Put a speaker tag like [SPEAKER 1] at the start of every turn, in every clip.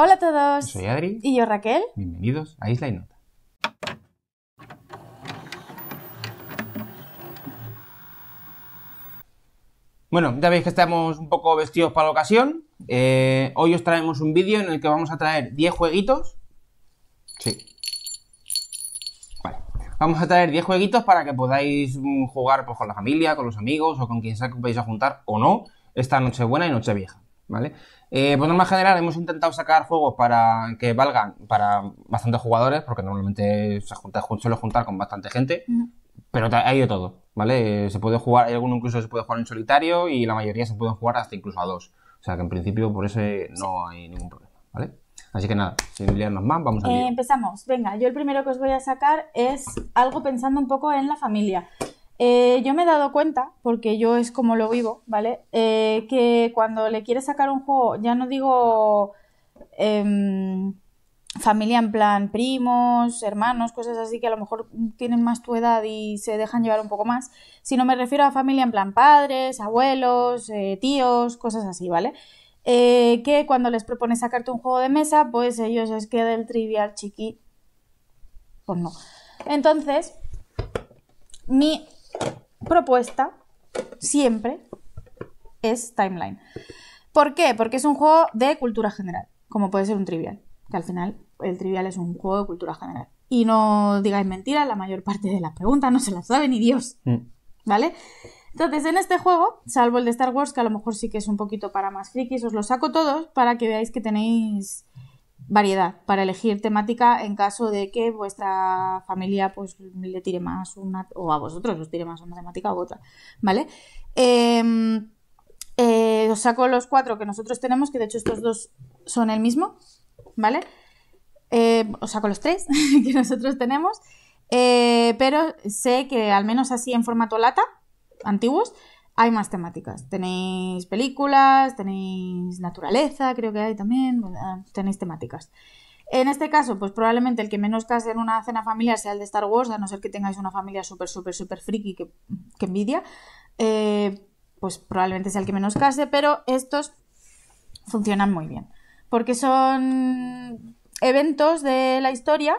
[SPEAKER 1] Hola a todos. Soy Adri. Y yo Raquel.
[SPEAKER 2] Bienvenidos a Isla y Nota. Bueno, ya veis que estamos un poco vestidos para la ocasión. Eh, hoy os traemos un vídeo en el que vamos a traer 10 jueguitos. Sí. Vale. Vamos a traer 10 jueguitos para que podáis mm, jugar pues, con la familia, con los amigos o con quien sea que os a juntar o no esta noche buena y noche vieja. ¿vale? Eh, por pues norma general hemos intentado sacar juegos para que valgan para bastantes jugadores, porque normalmente se junta, suele juntar con bastante gente, pero hay de todo, ¿vale? Eh, se puede jugar, hay alguno incluso se puede jugar en solitario y la mayoría se pueden jugar hasta incluso a dos. O sea que en principio por eso no hay ningún problema, ¿vale? Así que nada, sin liarnos más, vamos a... Eh,
[SPEAKER 1] empezamos. Venga, yo el primero que os voy a sacar es algo pensando un poco en la familia. Eh, yo me he dado cuenta, porque yo es como lo vivo, ¿vale? Eh, que cuando le quieres sacar un juego, ya no digo em, familia en plan primos, hermanos, cosas así que a lo mejor tienen más tu edad y se dejan llevar un poco más, sino me refiero a familia en plan padres, abuelos, eh, tíos, cosas así, ¿vale? que cuando les propones sacarte un juego de mesa, pues ellos es que del trivial chiqui, pues no. Entonces, mi propuesta siempre es Timeline. ¿Por qué? Porque es un juego de cultura general, como puede ser un trivial, que al final el trivial es un juego de cultura general. Y no digáis mentira la mayor parte de las preguntas no se las sabe ni Dios. Mm. ¿Vale? Entonces, en este juego, salvo el de Star Wars, que a lo mejor sí que es un poquito para más frikis, os lo saco todos para que veáis que tenéis variedad para elegir temática en caso de que vuestra familia pues le tire más una o a vosotros os tire más una temática u otra, ¿vale? Em, eh, os saco los cuatro que nosotros tenemos, que de hecho estos dos son el mismo, ¿vale? Eh, os saco los tres que nosotros tenemos, eh, pero sé que al menos así en formato lata, antiguos, hay más temáticas. Tenéis películas, tenéis naturaleza, creo que hay también, ah, tenéis temáticas. En este caso, pues probablemente el que menos case en una cena familiar sea el de Star Wars, a no ser que tengáis una familia súper, súper, súper friki que, envidia, eh, pues probablemente sea el que menos case, pero estos funcionan muy bien, porque son eventos de la historia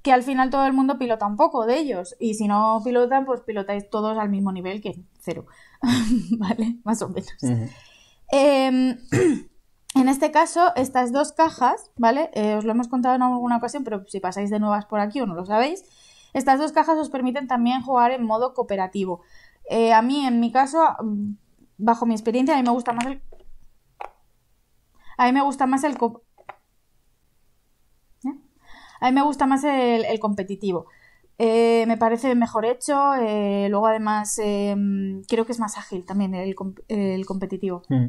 [SPEAKER 1] que al final todo el mundo pilota un poco de ellos, y si no pilotan, pues pilotáis todos al mismo nivel que cero. ¿vale? Más o menos. Em, en este caso, estas dos cajas, ¿vale? Eh, os lo hemos contado en alguna ocasión, pero si pasáis de nuevas por aquí o no lo sabéis, estas dos cajas os permiten también jugar en modo cooperativo. Eh, a mí, en mi caso, mm, bajo mi experiencia, a mí me gusta más el... A mí me gusta más el... ¿Eh? A mí me gusta más el, el competitivo. Eh, me parece mejor hecho. Eh, luego, además, eh, creo que es más ágil también el, competitivo. Mm.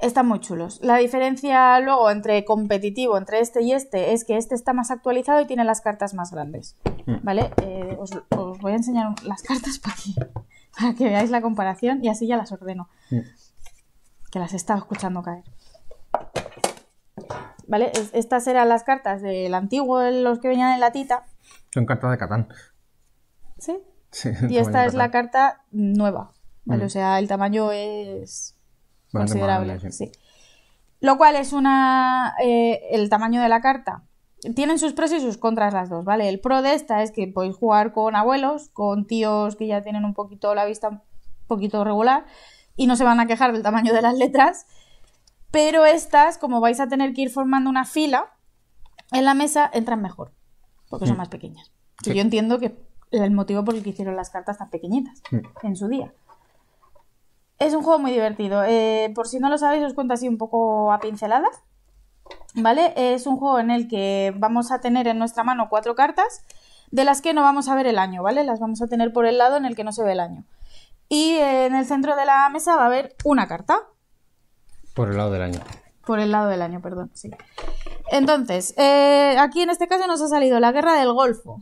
[SPEAKER 1] Están muy chulos. La diferencia luego entre competitivo, entre este y este, es que este está más actualizado y tiene las cartas más grandes. Mm. ¿Vale? Os, voy a enseñar las cartas para que, veáis la comparación y así ya las ordeno. Mm. Que las estaba escuchando caer. ¿Vale? estas eran las cartas del antiguo, los que venían en la tita
[SPEAKER 2] son cartas carta de Catán.
[SPEAKER 1] ¿Sí? Y esta es la carta nueva, O sea, el tamaño es
[SPEAKER 2] considerable.
[SPEAKER 1] Sí. Lo cual es una. Eh, el tamaño de la carta. Tienen sus pros y sus contras las dos, ¿vale? El pro de esta es que podéis jugar con abuelos, con tíos que ya tienen un poquito la vista un poquito regular y no se van a quejar del tamaño de las letras. Pero estas, como vais a tener que ir formando una fila en la mesa, entran mejor porque son mm. más pequeñas. yo entiendo que el motivo por el que hicieron las cartas tan pequeñitas mm. en su día. Es un juego muy divertido. Eh, por si no lo sabéis, os cuento así un poco a pinceladas. ¿Vale? Es un juego en el que vamos a tener en nuestra mano cuatro cartas, de las que no vamos a ver el año, ¿vale? Las vamos a tener por el lado en el que no se ve el año. Y en el centro de la mesa va a haber una carta.
[SPEAKER 2] Por el lado del año.
[SPEAKER 1] Por el lado del año, perdón, sí. Entonces, eh, aquí en este caso nos ha salido la guerra del Golfo,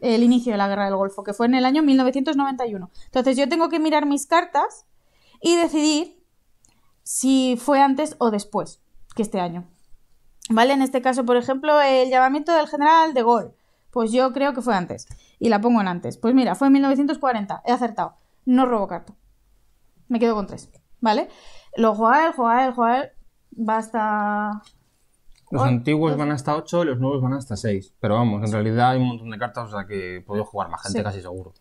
[SPEAKER 1] el inicio de la guerra del Golfo, que fue en el año 1991. Entonces yo tengo que mirar mis cartas y decidir si fue antes o después que este año. ¿Vale? En este caso, por ejemplo, el llamamiento del general de gol. Pues yo creo que fue antes. Y la pongo en antes. Pues mira, fue en 1940. He acertado. No robo carta. Me quedo con tres. ¿Vale? Lo juega el, juega él, juega va hasta...
[SPEAKER 2] Los antiguos van hasta 8 y los nuevos van hasta 6. Pero vamos, en realidad hay un montón de cartas, o sea que podido jugar más gente casi seguro.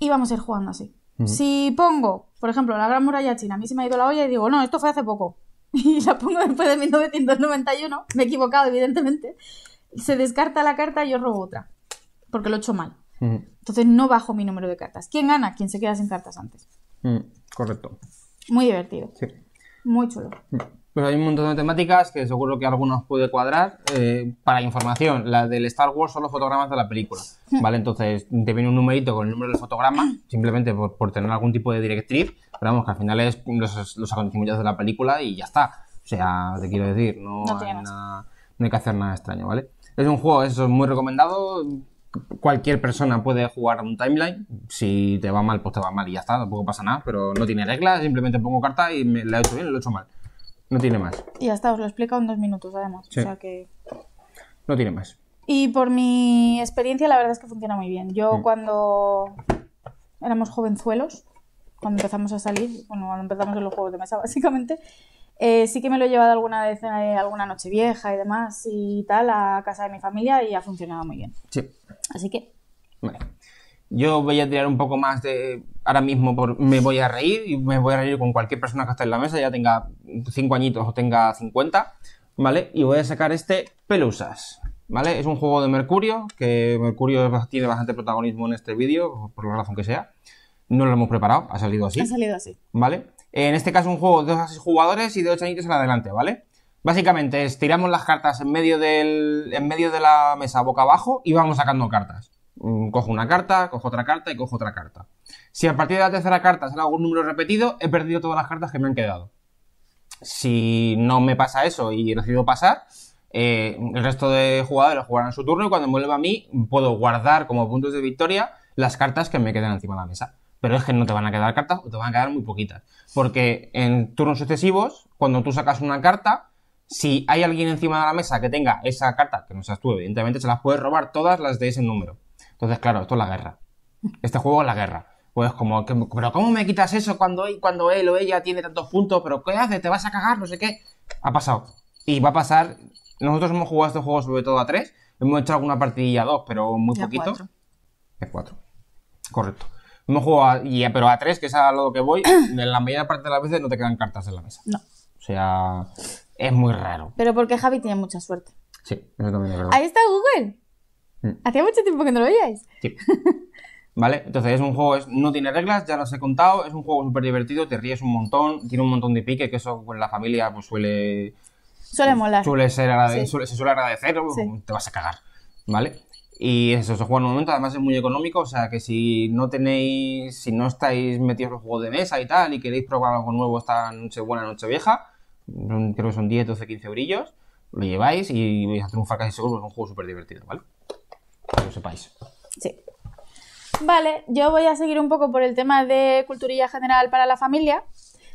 [SPEAKER 1] Y vamos a ir jugando así. Si pongo, por ejemplo, la Gran Muralla China, a mí se me ha ido la olla y digo, no, esto fue hace poco. Y la pongo después de 1991, me he equivocado, evidentemente. Se descarta la carta y yo robo otra, porque lo he hecho mal.
[SPEAKER 2] Entonces
[SPEAKER 1] no bajo mi número de cartas. ¿Quién gana? Quien se queda sin cartas antes. correcto. Muy divertido. Muy chulo.
[SPEAKER 2] Pues hay un montón de temáticas que seguro que algunos puede cuadrar. Eh, para información, la del Star Wars son los fotogramas de la película, ¿vale? Entonces te viene un numerito con el número del fotograma, simplemente por, tener algún tipo de directriz, pero vamos, que al final es los, acontecimientos de la película y ya está. O sea, te quiero decir, no, hay, no hay que hacer nada extraño, ¿vale? Es un juego, eso es muy recomendado, cualquier persona puede jugar un timeline. Si te va mal, pues te va mal y ya está, tampoco pasa nada. Pero no tiene reglas, simplemente pongo carta y me la he hecho bien lo he hecho mal. No tiene más.
[SPEAKER 1] Y hasta os lo explicado en dos minutos, además. O sea que... No tiene más. Y por mi experiencia, la verdad es que funciona muy bien. Yo mm. cuando éramos jovenzuelos, cuando empezamos a salir, bueno, cuando empezamos en los juegos de mesa, básicamente, eh, sí que me lo he llevado alguna vez, eh, alguna noche vieja y demás y tal, a casa de mi familia y ha funcionado muy bien.
[SPEAKER 2] Sí. Así que... Vale. Yo voy a tirar un poco más de. Ahora mismo por, me voy a reír y me voy a reír con cualquier persona que esté en la mesa, ya tenga 5 añitos o tenga 50, ¿vale? Y voy a sacar este Pelusas, ¿vale? Es un juego de Mercurio, que Mercurio tiene bastante protagonismo en este vídeo, por la razón que sea. No lo hemos preparado, ha salido así. Ha salido así. ¿Vale? En este caso, un juego de 2 a 6 jugadores y de 8 añitos en adelante, ¿vale? Básicamente estiramos las cartas en medio, del, en medio de la mesa boca abajo y vamos sacando cartas. Mm, cojo una carta, cojo otra carta y cojo otra carta. Si a partir de la tercera carta sale algún número repetido, he perdido todas las cartas que me han quedado. Si no me pasa eso y he decido pasar, eh, el resto de jugadores jugarán su turno y cuando me vuelva a mí puedo guardar como puntos de victoria las cartas que me quedan encima de la mesa. Pero es que no te van a quedar cartas o te van a quedar muy poquitas. Porque en turnos sucesivos, cuando tú sacas una carta, si hay alguien encima de la mesa que tenga esa carta, que no seas tú, evidentemente se las puedes robar todas las de ese número. Entonces, claro, esto es la guerra. Este juego es la guerra. Pues como, pero ¿cómo me quitas eso cuando, él o ella tiene tantos puntos? ¿Pero qué haces? ¿Te vas a cagar? No sé qué. Ha pasado. Y va a pasar. Nosotros hemos jugado este juego sobre todo a tres. Hemos hecho alguna partidilla a dos, pero muy poquito. A cuatro. cuatro. Correcto. Hemos jugado, a, pero a tres, que es a lo que voy, en la mayor parte de las veces no te quedan cartas en la mesa. No. O sea, es muy raro. Pero
[SPEAKER 1] porque Javi tiene mucha suerte.
[SPEAKER 2] Sí, eso también es Ahí
[SPEAKER 1] está Google. Mm. Hacía mucho tiempo que no lo veíais.
[SPEAKER 2] ¿Vale? Entonces es un juego, es, no tiene reglas, ya los he contado, es un juego súper divertido, te ríes un montón, tiene un montón de pique, que eso con la familia pues, suele... Suele molar. Suele ser suele, se suele agradecer, te vas a cagar, ¿vale? Y eso se juega en un momento, además es muy económico, o sea que si no tenéis, si no estáis metidos en los juegos de mesa y tal, y queréis probar algo nuevo esta noche buena, noche vieja, creo que son 10, 12, 15 brillos, lo lleváis y vais a triunfar casi seguro, es un juego súper divertido, ¿vale? que lo sepáis. Sí.
[SPEAKER 1] Vale, yo voy a seguir un poco por el tema de culturilla general para la familia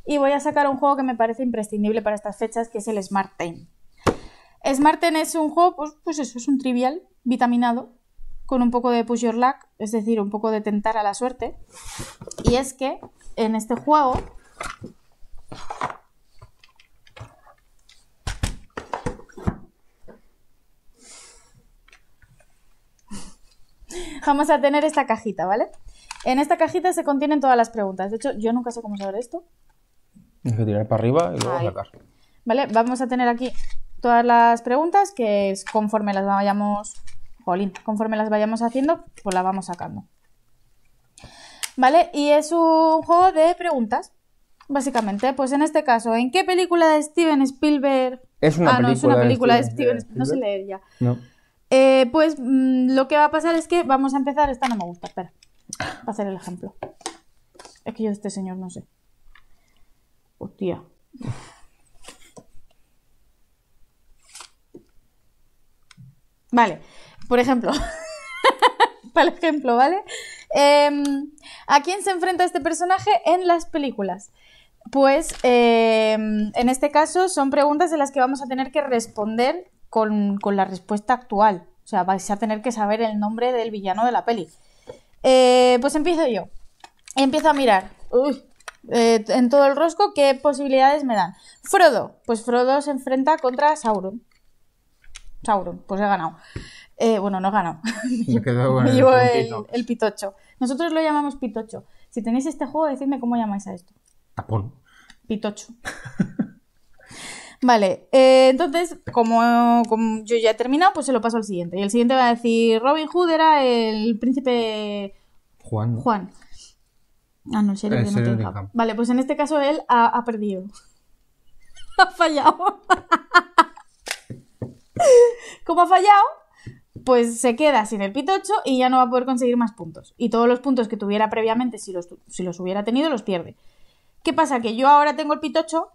[SPEAKER 1] y voy a sacar un juego que me parece imprescindible para estas fechas, que es el Smart Ten. Smart Ten es un juego, pues, pues eso, es un trivial vitaminado con un poco de push your luck, es decir, un poco de tentar a la suerte. Y es que en este juego Vamos a tener esta cajita, ¿vale? En esta cajita se contienen todas las preguntas. De hecho, yo nunca sé cómo saber esto.
[SPEAKER 2] Tienes que tirar para arriba y luego sacar.
[SPEAKER 1] Vale, vamos a tener aquí todas las preguntas que conforme las vayamos, jolín, conforme las vayamos haciendo, pues las vamos sacando. Vale, y es un juego de preguntas, básicamente. Pues en este caso, ¿en qué película de Steven Spielberg? Es una película ah, es una película de Steven, Spielberg. No se leer ya. No. Eh, pues mm, lo que va a pasar es que vamos a empezar. Esta no me gusta, espera. Va a el ejemplo. Es que yo este señor no sé. Hostia. Vale, por ejemplo. Para el ejemplo, ¿vale? Em, ¿A quién se enfrenta este personaje en las películas? Pues em, en este caso son preguntas de las que vamos a tener que responder con, con, la respuesta actual. O sea, vais a tener que saber el nombre del villano de la peli. Eh, pues empiezo yo. Empiezo a mirar. Uy, eh, en todo el rosco, ¿qué posibilidades me dan? Frodo. Pues Frodo se enfrenta contra Sauron. Sauron, pues he ganado. Eh, bueno, no he ganado.
[SPEAKER 2] Me,
[SPEAKER 1] el pitocho. Nosotros lo llamamos pitocho. Si tenéis este juego, decidme cómo llamáis a esto. Tapón. Pitocho. Vale, eh, entonces, como, yo ya he terminado, pues se lo paso al siguiente. Y el siguiente va a decir, Robin Hood era el príncipe... Juan. Juan. Ah, no, serio, que no Vale, pues en este caso él ha, perdido. ha fallado. como ha fallado, pues se queda sin el pitocho y ya no va a poder conseguir más puntos. Y todos los puntos que tuviera previamente, si si los hubiera tenido, los pierde. ¿Qué pasa? Que yo ahora tengo el pitocho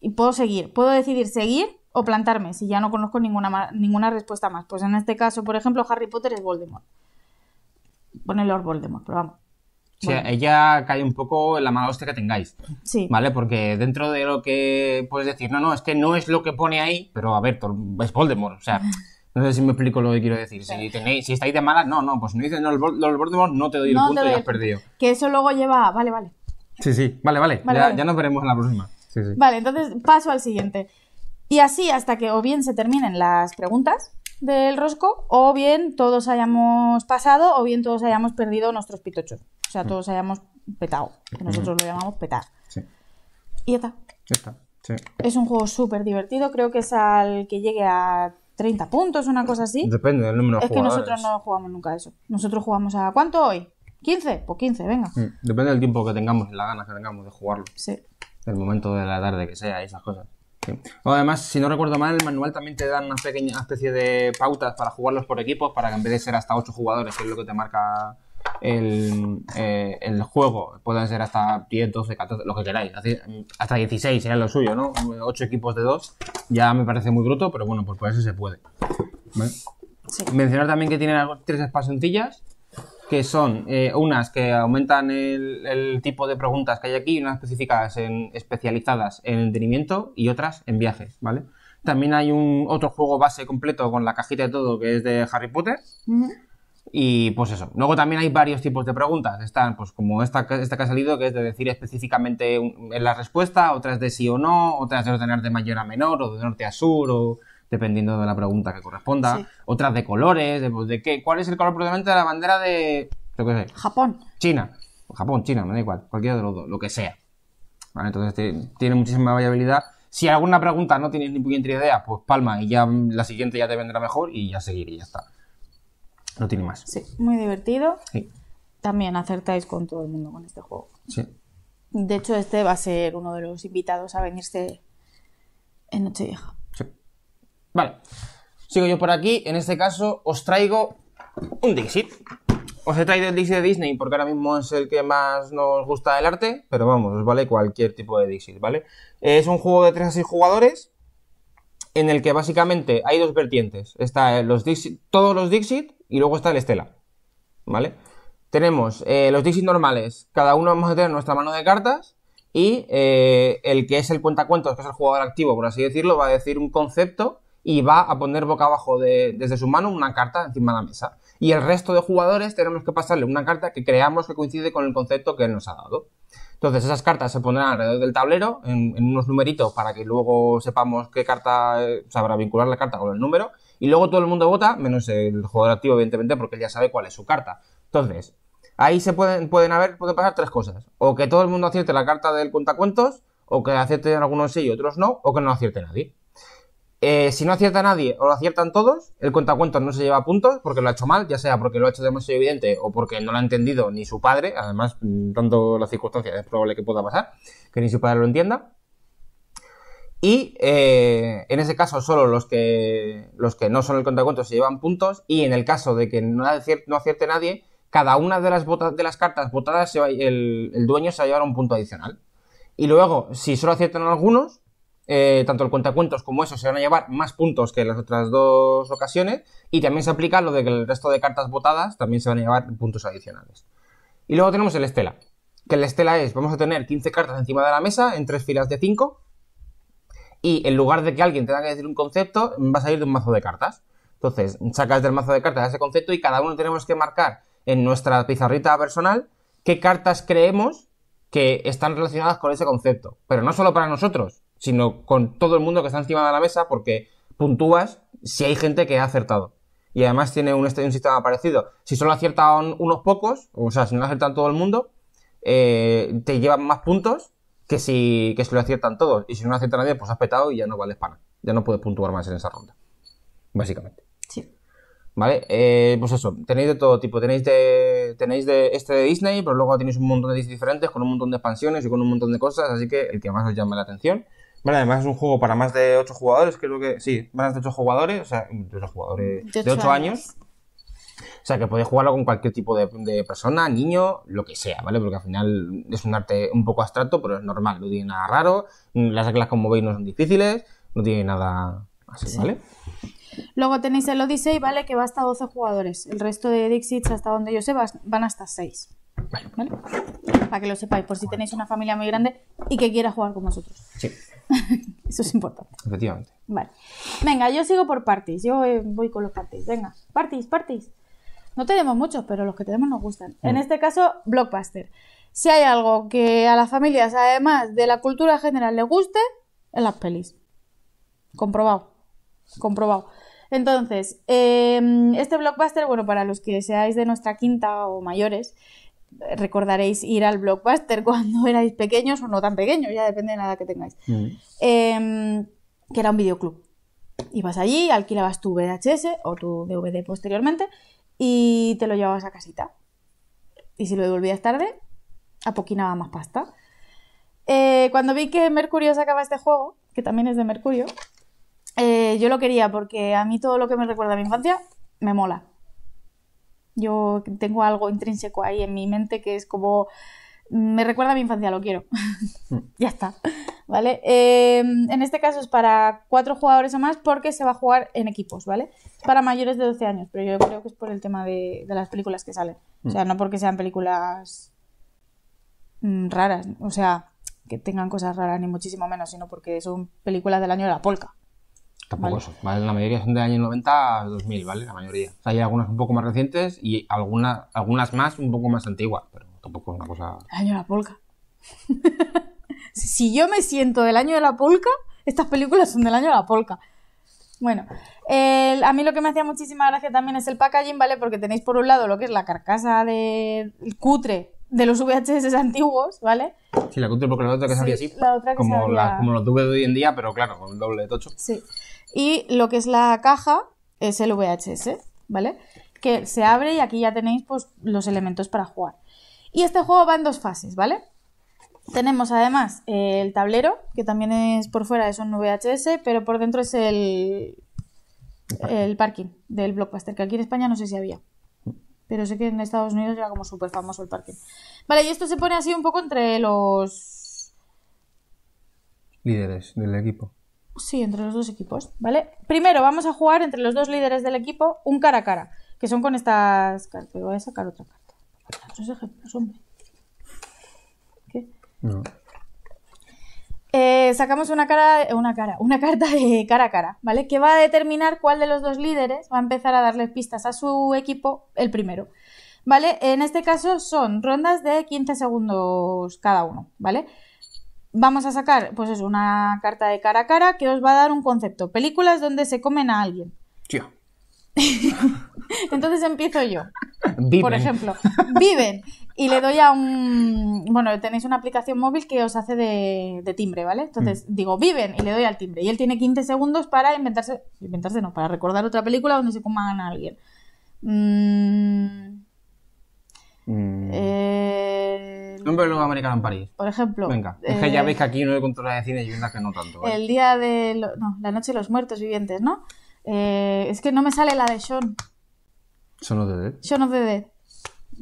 [SPEAKER 1] y puedo seguir, puedo decidir seguir o plantarme si ya no conozco ninguna, ninguna respuesta más. Pues en este caso, por ejemplo, Harry Potter es Voldemort. Pone Lord Voldemort, pero vamos.
[SPEAKER 2] O sea, ella cae un poco en la mala hostia que tengáis. Sí. ¿Vale? Porque dentro de lo que puedes decir, no, no, es que no es lo que pone ahí, pero a ver, es Voldemort. O sea, no sé si me explico lo que quiero decir. Si, tenéis, si estáis de mala no, no, pues no dices Lord Voldemort, no te doy el punto y has perdido.
[SPEAKER 1] Que eso luego lleva. Vale, vale.
[SPEAKER 2] Sí, sí, vale, vale. ya nos veremos en la próxima.
[SPEAKER 1] Vale, entonces paso al siguiente. Y así hasta que o bien se terminen las preguntas del rosco, o bien todos hayamos pasado, o bien todos hayamos perdido nuestros pitochos. O sea, mm. todos hayamos petado, que nosotros lo llamamos petar. Y ya está. está. Es un juego súper divertido, creo que es al que llegue a 30 puntos, una cosa así. Depende
[SPEAKER 2] del número Es que nosotros no
[SPEAKER 1] jugamos nunca eso. Nosotros jugamos a ¿cuánto hoy? ¿15? Pues 15, venga.
[SPEAKER 2] Mm, depende del tiempo que tengamos y la ganas que tengamos de jugarlo. Sí el momento de la tarde que sea esas cosas. además, si no recuerdo mal, el manual también te dan una pequeña especie de pautas para jugarlos por equipos, para que en vez de ser hasta 8 jugadores, que es lo que te marca el, eh, el juego, puedan ser hasta 10, 12, 14, lo que queráis. Hasta 16 sería lo suyo, ¿no? 8 equipos de 2 ya me parece muy bruto, pero bueno, pues por eso se puede. Mencionar también que tiene tres espasantillas que son eh, unas que aumentan el, tipo de preguntas que hay aquí, unas específicas en, especializadas en entretenimiento y otras en viajes, ¿vale? También hay un otro juego base completo con la cajita de todo que es de Harry Potter. Y pues eso. Luego también hay varios tipos de preguntas. Están, pues como esta, esta que ha salido, que es de decir específicamente en la respuesta, otras de sí o no, otras de ordenar de mayor a menor, o de norte a sur, o dependiendo de la pregunta que corresponda. Otras de colores, de, pues, de, qué, cuál es el color probablemente de la bandera de. Japón. China. Japón, China, me da igual, cualquiera de los dos, lo que sea. entonces tiene muchísima variabilidad. Si alguna pregunta no tienes ni puñetera idea, pues palma y ya la siguiente ya te vendrá mejor y ya seguir y ya está. No tiene más. Sí,
[SPEAKER 1] muy divertido. Sí. También acertáis con todo el mundo con este juego. Sí. De hecho, este va a ser uno de los invitados a venirse en Nochevieja.
[SPEAKER 2] Vale, sigo yo por aquí. En este caso os traigo un Dixit. Os he traído el Dixit de Disney porque ahora mismo es el que más nos gusta del arte, pero vamos, os vale cualquier tipo de Dixit, ¿vale? Es un juego de 3 a 6 jugadores en el que básicamente hay dos vertientes. Está los Dixit, todos los Dixit y luego está el Estela, ¿vale? Tenemos eh, los Dixit normales, cada uno vamos a tener nuestra mano de cartas y eh, el que es el cuentacuentos, que es el jugador activo, por así decirlo, va a decir un concepto y va a poner boca abajo de, desde su mano una carta encima de la mesa. Y el resto de jugadores tenemos que pasarle una carta que creamos que coincide con el concepto que él nos ha dado. Entonces esas cartas se pondrán alrededor del tablero en, unos numeritos para que luego sepamos qué carta, eh, sabrá vincular la carta con el número. Y luego todo el mundo vota, menos el jugador activo evidentemente porque él ya sabe cuál es su carta. Entonces, ahí se pueden, pueden haber, pueden pasar tres cosas. O que todo el mundo acierte la carta del cuentacuentos, o que acierten algunos sí y otros no, o que no acierte nadie. Eh, si no acierta nadie o lo aciertan todos, el contacuentos no se lleva puntos porque lo ha hecho mal, ya sea porque lo ha hecho demasiado evidente o porque no lo ha entendido ni su padre, además, mm, tanto las circunstancias es probable que pueda pasar, que ni su padre lo entienda. Y eh, en ese caso solo los que, los que no son el contacuentos se llevan puntos y en el caso de que no acierte, nadie, cada una de las, botas, de las cartas votadas el, el dueño se va a llevar un punto adicional. Y luego, si solo aciertan algunos, eh, tanto el cuentacuentos como eso se van a llevar más puntos que las otras dos ocasiones. Y también se aplica lo de que el resto de cartas votadas también se van a llevar puntos adicionales. Y luego tenemos el Estela. Que el Estela es, vamos a tener 15 cartas encima de la mesa en tres filas de 5. Y en lugar de que alguien tenga que decir un concepto, va a salir de un mazo de cartas. Entonces, sacas del mazo de cartas ese concepto y cada uno tenemos que marcar en nuestra pizarrita personal qué cartas creemos que están relacionadas con ese concepto. Pero no solo para nosotros, sino con todo el mundo que está encima de la mesa porque puntúas si hay gente que ha acertado. Y además tiene un, este, sistema parecido. Si solo aciertan unos pocos, o sea, si no lo aciertan todo el mundo, eh, te llevan más puntos que si, que si lo aciertan todos. Y si no lo acierta nadie, pues has petado y ya no vales pana. Ya no puedes puntuar más en esa ronda. Básicamente. Sí. ¿Vale? Eh, pues eso, tenéis de todo tipo. Tenéis de, tenéis de este de Disney, pero luego tenéis un montón de diferentes, con un montón de expansiones y con un montón de cosas. Así que el que más os llame la atención. Vale, además es un juego para más de 8 jugadores, creo que sí, más de 8 jugadores, o sea, de jugadores, de 8, años. O sea, que podéis jugarlo con cualquier tipo de, persona, niño, lo que sea, ¿vale? Porque al final es un arte un poco abstracto, pero es normal, no tiene nada raro. Las reglas, como veis, no son difíciles, no tiene nada así, ¿vale?
[SPEAKER 1] Luego tenéis el Odyssey, ¿vale? Que va hasta 12 jugadores. El resto de Dixits, hasta donde yo sé, van hasta 6. Para que lo sepáis, por si tenéis una familia muy grande y que quiera jugar con vosotros. Sí. Eso es importante. Efectivamente. Vale. Venga, yo sigo por parties. Yo eh, voy con los parties. Venga, parties, parties. No tenemos muchos, pero los que tenemos nos gustan. En mm. este caso, Blockbuster. Si hay algo que a las familias, además de la cultura general, les guste, es las pelis. Comprobado. Comprobado. Entonces, eh, este blockbuster, bueno, para los que seáis de nuestra quinta o mayores, recordaréis ir al blockbuster cuando erais pequeños o no tan pequeños, ya depende de nada que tengáis, mm. em, que era un videoclub. Ibas allí, alquilabas tu VHS o tu DVD posteriormente y te lo llevabas a casita. Y si lo devolvías tarde, apoquinaba más pasta. Eh, cuando vi que Mercurio sacaba este juego, que también es de Mercurio, eh, yo lo quería porque a mí todo lo que me recuerda a mi infancia me mola. Yo tengo algo intrínseco ahí en mi mente que es como, me recuerda a mi infancia, lo quiero. Mm. ya está. ¿Vale? Em, en este caso es para cuatro jugadores o más porque se va a jugar en equipos, ¿vale? Para mayores de 12 años, pero yo creo que es por el tema de, de las películas que salen. O sea, mm. no porque sean películas mm, raras, o sea, que tengan cosas raras ni muchísimo menos, sino porque son películas del año de la polca
[SPEAKER 2] tampoco eso, ¿vale? La mayoría son de año 90 a 2000, ¿vale? La mayoría. hay algunas un poco más recientes y algunas algunas más un poco más antiguas, pero tampoco es una cosa...
[SPEAKER 1] El año de la polca. si yo me siento del año de la polca, estas películas son del año de la polca. Bueno, a mí lo que me hacía muchísima gracia también es el packaging, ¿vale? Porque tenéis por un lado lo que es la carcasa del de, cutre de los VHS antiguos, ¿vale?
[SPEAKER 2] Sí, la cutre porque la otra que sí, así, como, los tuve de hoy en día, pero claro, con el doble de tocho. Sí,
[SPEAKER 1] y lo que es la caja es el VHS, ¿vale? Que se abre y aquí ya tenéis pues, los elementos para jugar. Y este juego va en dos fases, ¿vale? Tenemos además el tablero, que también es por fuera es un VHS, pero por dentro es el, el parking del blockbuster, que aquí en España no sé si había. Pero sé que en Estados Unidos era como súper famoso el parking. Vale, y esto se pone así un poco entre los...
[SPEAKER 2] Líderes del equipo. Sí, entre los dos equipos,
[SPEAKER 1] ¿vale? Primero vamos a jugar entre los dos líderes del equipo un cara a cara, que son con estas cartas. Voy a sacar otra carta. Otros ejemplos, hombre. ¿Qué? No. Eh, sacamos una cara, una cara, una carta de cara a cara, ¿vale? Que va a determinar cuál de los dos líderes va a empezar a darle pistas a su equipo el primero. ¿Vale? En este caso son rondas de 15 segundos cada uno, ¿vale? vamos a sacar, pues es una carta de cara a cara que os va a dar un concepto. Películas donde se comen a alguien.
[SPEAKER 2] Tío.
[SPEAKER 1] Entonces empiezo yo.
[SPEAKER 2] Viven. Por ejemplo,
[SPEAKER 1] viven. Y le doy a un. Bueno, tenéis una aplicación móvil que os hace de, timbre, ¿vale? Entonces mm. digo, viven y le doy al timbre. Y él tiene 15 segundos para inventarse. Inventarse no, para recordar otra película donde se coman a alguien. Mmm
[SPEAKER 2] un en París. Por
[SPEAKER 1] ejemplo. Venga,
[SPEAKER 2] es que eh, ya veis que aquí no hay controla de cine y unas que no tanto.
[SPEAKER 1] El día de. no, la noche de los muertos vivientes, ¿no? Eh, es que no me sale la de Sean. Sean of the Dead. Sean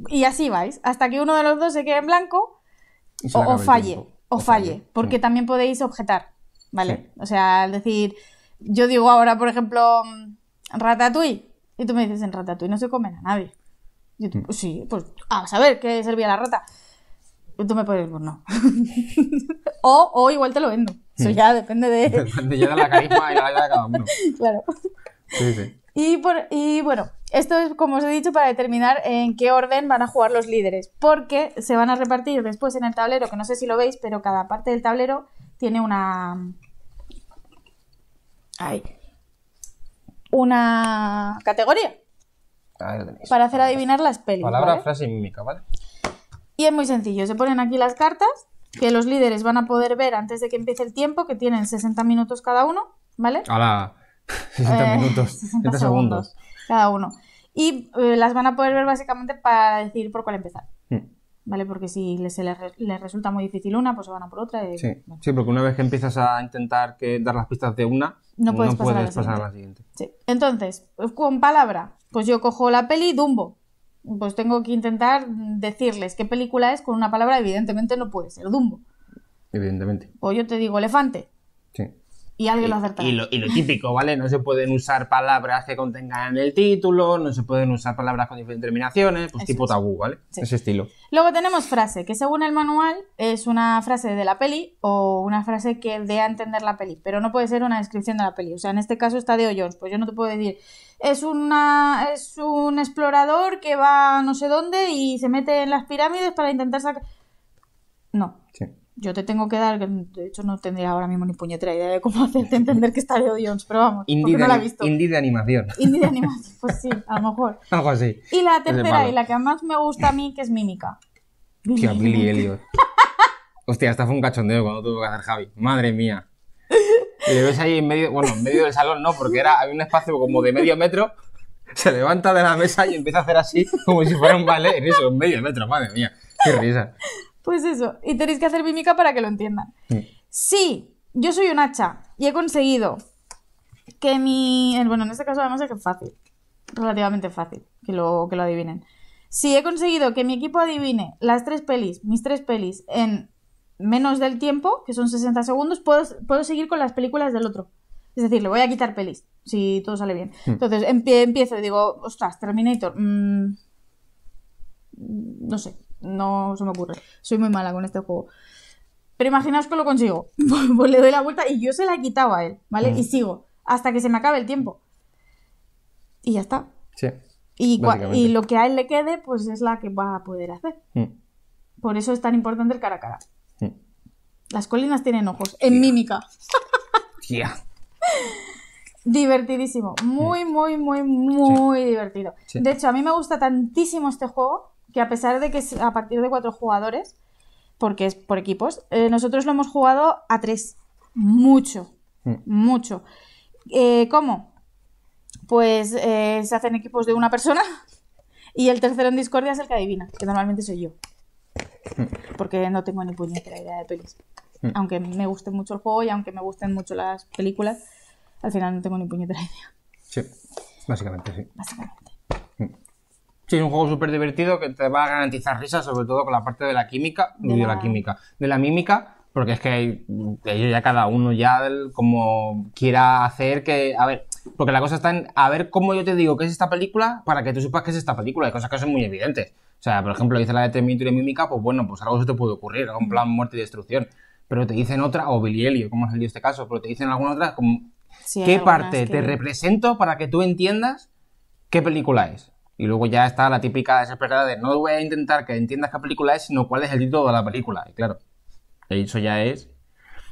[SPEAKER 1] Y así vais, hasta que uno de los dos se quede en blanco
[SPEAKER 2] o, falle.
[SPEAKER 1] O, falle, porque también podéis objetar, ¿vale? O sea, al decir, yo digo ahora, por ejemplo, mm, ratatouille, y tú me dices, en ratatouille no se come a nadie. Yo, pues, sí, pues ah, a ver qué servía la rata tú me puedes o, igual te lo vendo. Eso hmm. ya depende de... depende de la carisma y la cada uno. Claro. Sí, sí. Y, por, bueno, esto es, como os he dicho, para determinar en qué orden van a jugar los líderes, porque se van a repartir después en el tablero, que no sé si lo veis, pero cada parte del tablero tiene una... hay Una categoría. Para hacer adivinar las pelis. Palabra,
[SPEAKER 2] frase y mímica, ¿vale?
[SPEAKER 1] Y es muy sencillo, se ponen aquí las cartas que los líderes van a poder ver antes de que empiece el tiempo, que tienen 60 minutos cada uno, ¿vale?
[SPEAKER 2] ¡Hala! 60 eh, minutos, 60, segundos.
[SPEAKER 1] cada uno. Y eh, las van a poder ver básicamente para decidir por cuál empezar. Mm. ¿Vale? Porque si les, resulta muy difícil una, pues se van a por otra. sí.
[SPEAKER 2] sí, porque una vez que empiezas a intentar que, dar las pistas de una, no puedes, pasar, a pasar, a la siguiente. Sí.
[SPEAKER 1] Entonces, con palabra, pues yo cojo la peli Dumbo pues tengo que intentar decirles qué película es con una palabra, evidentemente no puede ser Dumbo. Evidentemente. O yo te digo elefante. Sí. Y alguien lo acertará.
[SPEAKER 2] Y, y, lo, típico, ¿vale? No se pueden usar palabras que contengan el título, no se pueden usar palabras con diferentes terminaciones, pues tipo tabú, ¿vale? Ese estilo.
[SPEAKER 1] Luego tenemos frase, que según el manual es una frase de la peli o una frase que dé a entender la peli, pero no puede ser una descripción de la peli. O sea, en este caso está de Jones, pues yo no te puedo decir, es, una, es un explorador que va no sé dónde y se mete en las pirámides para intentar sacar... No, yo te tengo que dar, de hecho no tendría ahora mismo ni puñetera idea de cómo hacerte entender que está Leo Jones, pero vamos, indie no la he visto.
[SPEAKER 2] Indie de animación.
[SPEAKER 1] Indie de animación, pues sí, a lo mejor.
[SPEAKER 2] Algo así. Y la tercera, y la
[SPEAKER 1] que más me gusta a mí, que es Mímica. Billy
[SPEAKER 2] Elliot. Hostia, esta fue un cachondeo cuando tuvo que hacer Javi. Madre mía. Y le ves ahí en medio, bueno, en medio del salón no, porque era, había un espacio como de medio metro. Se levanta de la mesa y empieza a hacer así, como si fuera un ballet. En eso, en medio metro, madre mía. Qué risa.
[SPEAKER 1] Pues eso, y tenéis que hacer mímica para que lo entiendan. Sí, yo soy un hacha y he conseguido que mi... Eh, bueno, en este caso además es que es fácil, relativamente fácil, que lo, que lo adivinen. Si sí, he conseguido que mi equipo adivine las tres pelis, mis tres pelis, en menos del tiempo, que son 60 segundos, puedo, puedo seguir con las películas del otro. Es decir, le voy a quitar pelis, si todo sale bien. Mm. Entonces empiezo y digo, ostras, Terminator. Mm, no sé, no se me ocurre. Soy muy mala con este juego. Pero imaginaos que lo consigo. Pues, pues le doy la vuelta y yo se la he quitado a él, ¿vale? Mm. Y sigo hasta que se me acabe el tiempo. Y ya está.
[SPEAKER 2] Sí. Y, lo
[SPEAKER 1] que a él le quede, pues es la que va a poder hacer. Mm. Por eso es tan importante el cara a cara. Mm. Las colinas tienen ojos, en mímica. Divertidísimo. Muy, muy, muy, muy divertido. De hecho, a mí me gusta tantísimo este juego a pesar de que a partir de cuatro jugadores, porque es por equipos, eh, nosotros lo hemos jugado a tres. Mucho, mm. mucho. Eh, ¿Cómo? Pues eh, se hacen equipos de una persona y el tercero en discordia es el que adivina, que normalmente soy yo. Porque no tengo ni puñetera idea de pelis. Mm. Aunque me guste mucho el juego y aunque me gusten mucho las películas, al final no tengo ni puñetera
[SPEAKER 2] idea. Sí, básicamente sí. Sí, es un juego súper divertido que te va a garantizar risa sobre todo con la parte de la química, de, la... química, de la mímica, porque es que ellos ya cada uno ya como quiera hacer que, a ver, porque la cosa está en a ver cómo yo te digo qué es esta película para que tú sepas qué es esta película, hay cosas que son muy evidentes. O sea, por ejemplo, dice la de Terminator y Mímica, pues bueno, pues algo se te puede ocurrir, un mm. plan muerte y destrucción. Pero te dicen otra, o Billy como es el de este caso, pero te dicen alguna otra, como, ¿qué parte te represento para que tú entiendas qué película es? Y luego ya está la típica desesperada de no voy a intentar que entiendas qué película es, sino cuál es el título de la película. Y claro, eso ya es.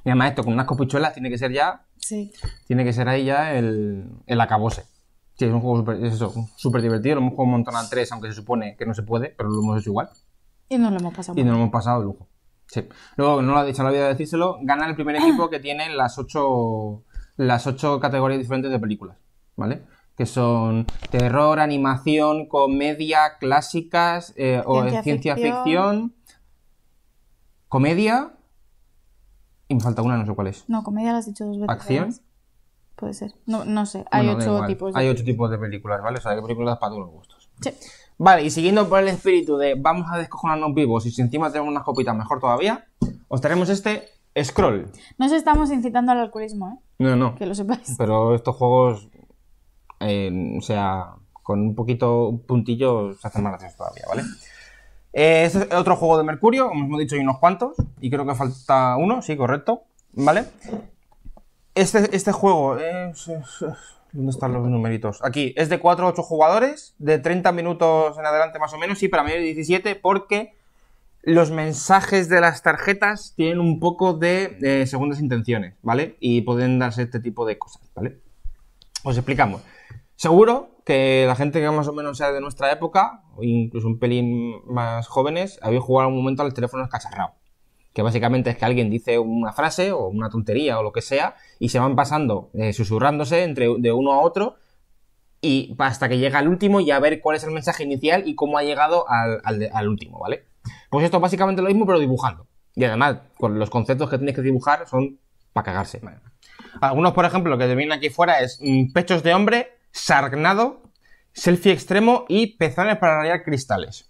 [SPEAKER 2] Y además esto con unas copichuelas tiene que ser ya. Sí. Tiene que ser ahí ya el, el acabose. Sí, es un juego súper divertido. Lo hemos jugado un montón a tres, aunque se supone que no se puede, pero lo hemos hecho igual.
[SPEAKER 1] Y nos lo hemos pasado. Y nos lo hemos
[SPEAKER 2] pasado lujo. Sí. Luego, no lo ha dicho la vida de decírselo, gana el primer equipo que tiene las ocho, las ocho categorías diferentes de películas. ¿Vale? que son terror, animación, comedia, clásicas eh, o ciencia, ficción. comedia. Y me falta una, no sé cuál es.
[SPEAKER 1] No, comedia la has dicho dos veces. Acción. Puede ser. No, no sé. Hay ocho tipos. De... Hay ocho
[SPEAKER 2] tipos de películas, ¿vale? O sea, hay películas para todos los gustos. Sí. Vale, y siguiendo por el espíritu de vamos a descojonarnos vivos y si encima tenemos unas copitas mejor todavía, os traemos este Scroll.
[SPEAKER 1] No os estamos incitando al alcoholismo, ¿eh? No, no. Que lo sepáis.
[SPEAKER 2] Pero estos juegos o sea, con un poquito, puntillo, se hacen más cosas todavía, ¿vale? este es otro juego de Mercurio, como hemos dicho, hay unos cuantos, y creo que falta uno, sí, correcto, ¿vale? Este, este juego, ¿dónde están los numeritos? Aquí, es de 4 a 8 jugadores, de 30 minutos en adelante más o menos, y para mí hay 17, porque los mensajes de las tarjetas tienen un poco de eh, segundas intenciones, ¿vale? Y pueden darse este tipo de cosas, ¿vale? Os explicamos. Seguro que la gente que más o menos sea de nuestra época, o incluso un pelín más jóvenes, había jugado un momento al teléfono escacharrado. Que básicamente es que alguien dice una frase o una tontería o lo que sea y se van pasando, eh, susurrándose entre, de uno a otro y hasta que llega al último y a ver cuál es el mensaje inicial y cómo ha llegado al, último, ¿vale? Pues esto es básicamente lo mismo pero dibujando. Y además, con los conceptos que tienes que dibujar son para cagarse. Algunos, por ejemplo, lo que te vienen aquí fuera es mm, pechos de hombre, sargnado, selfie extremo y pezones para rayar cristales.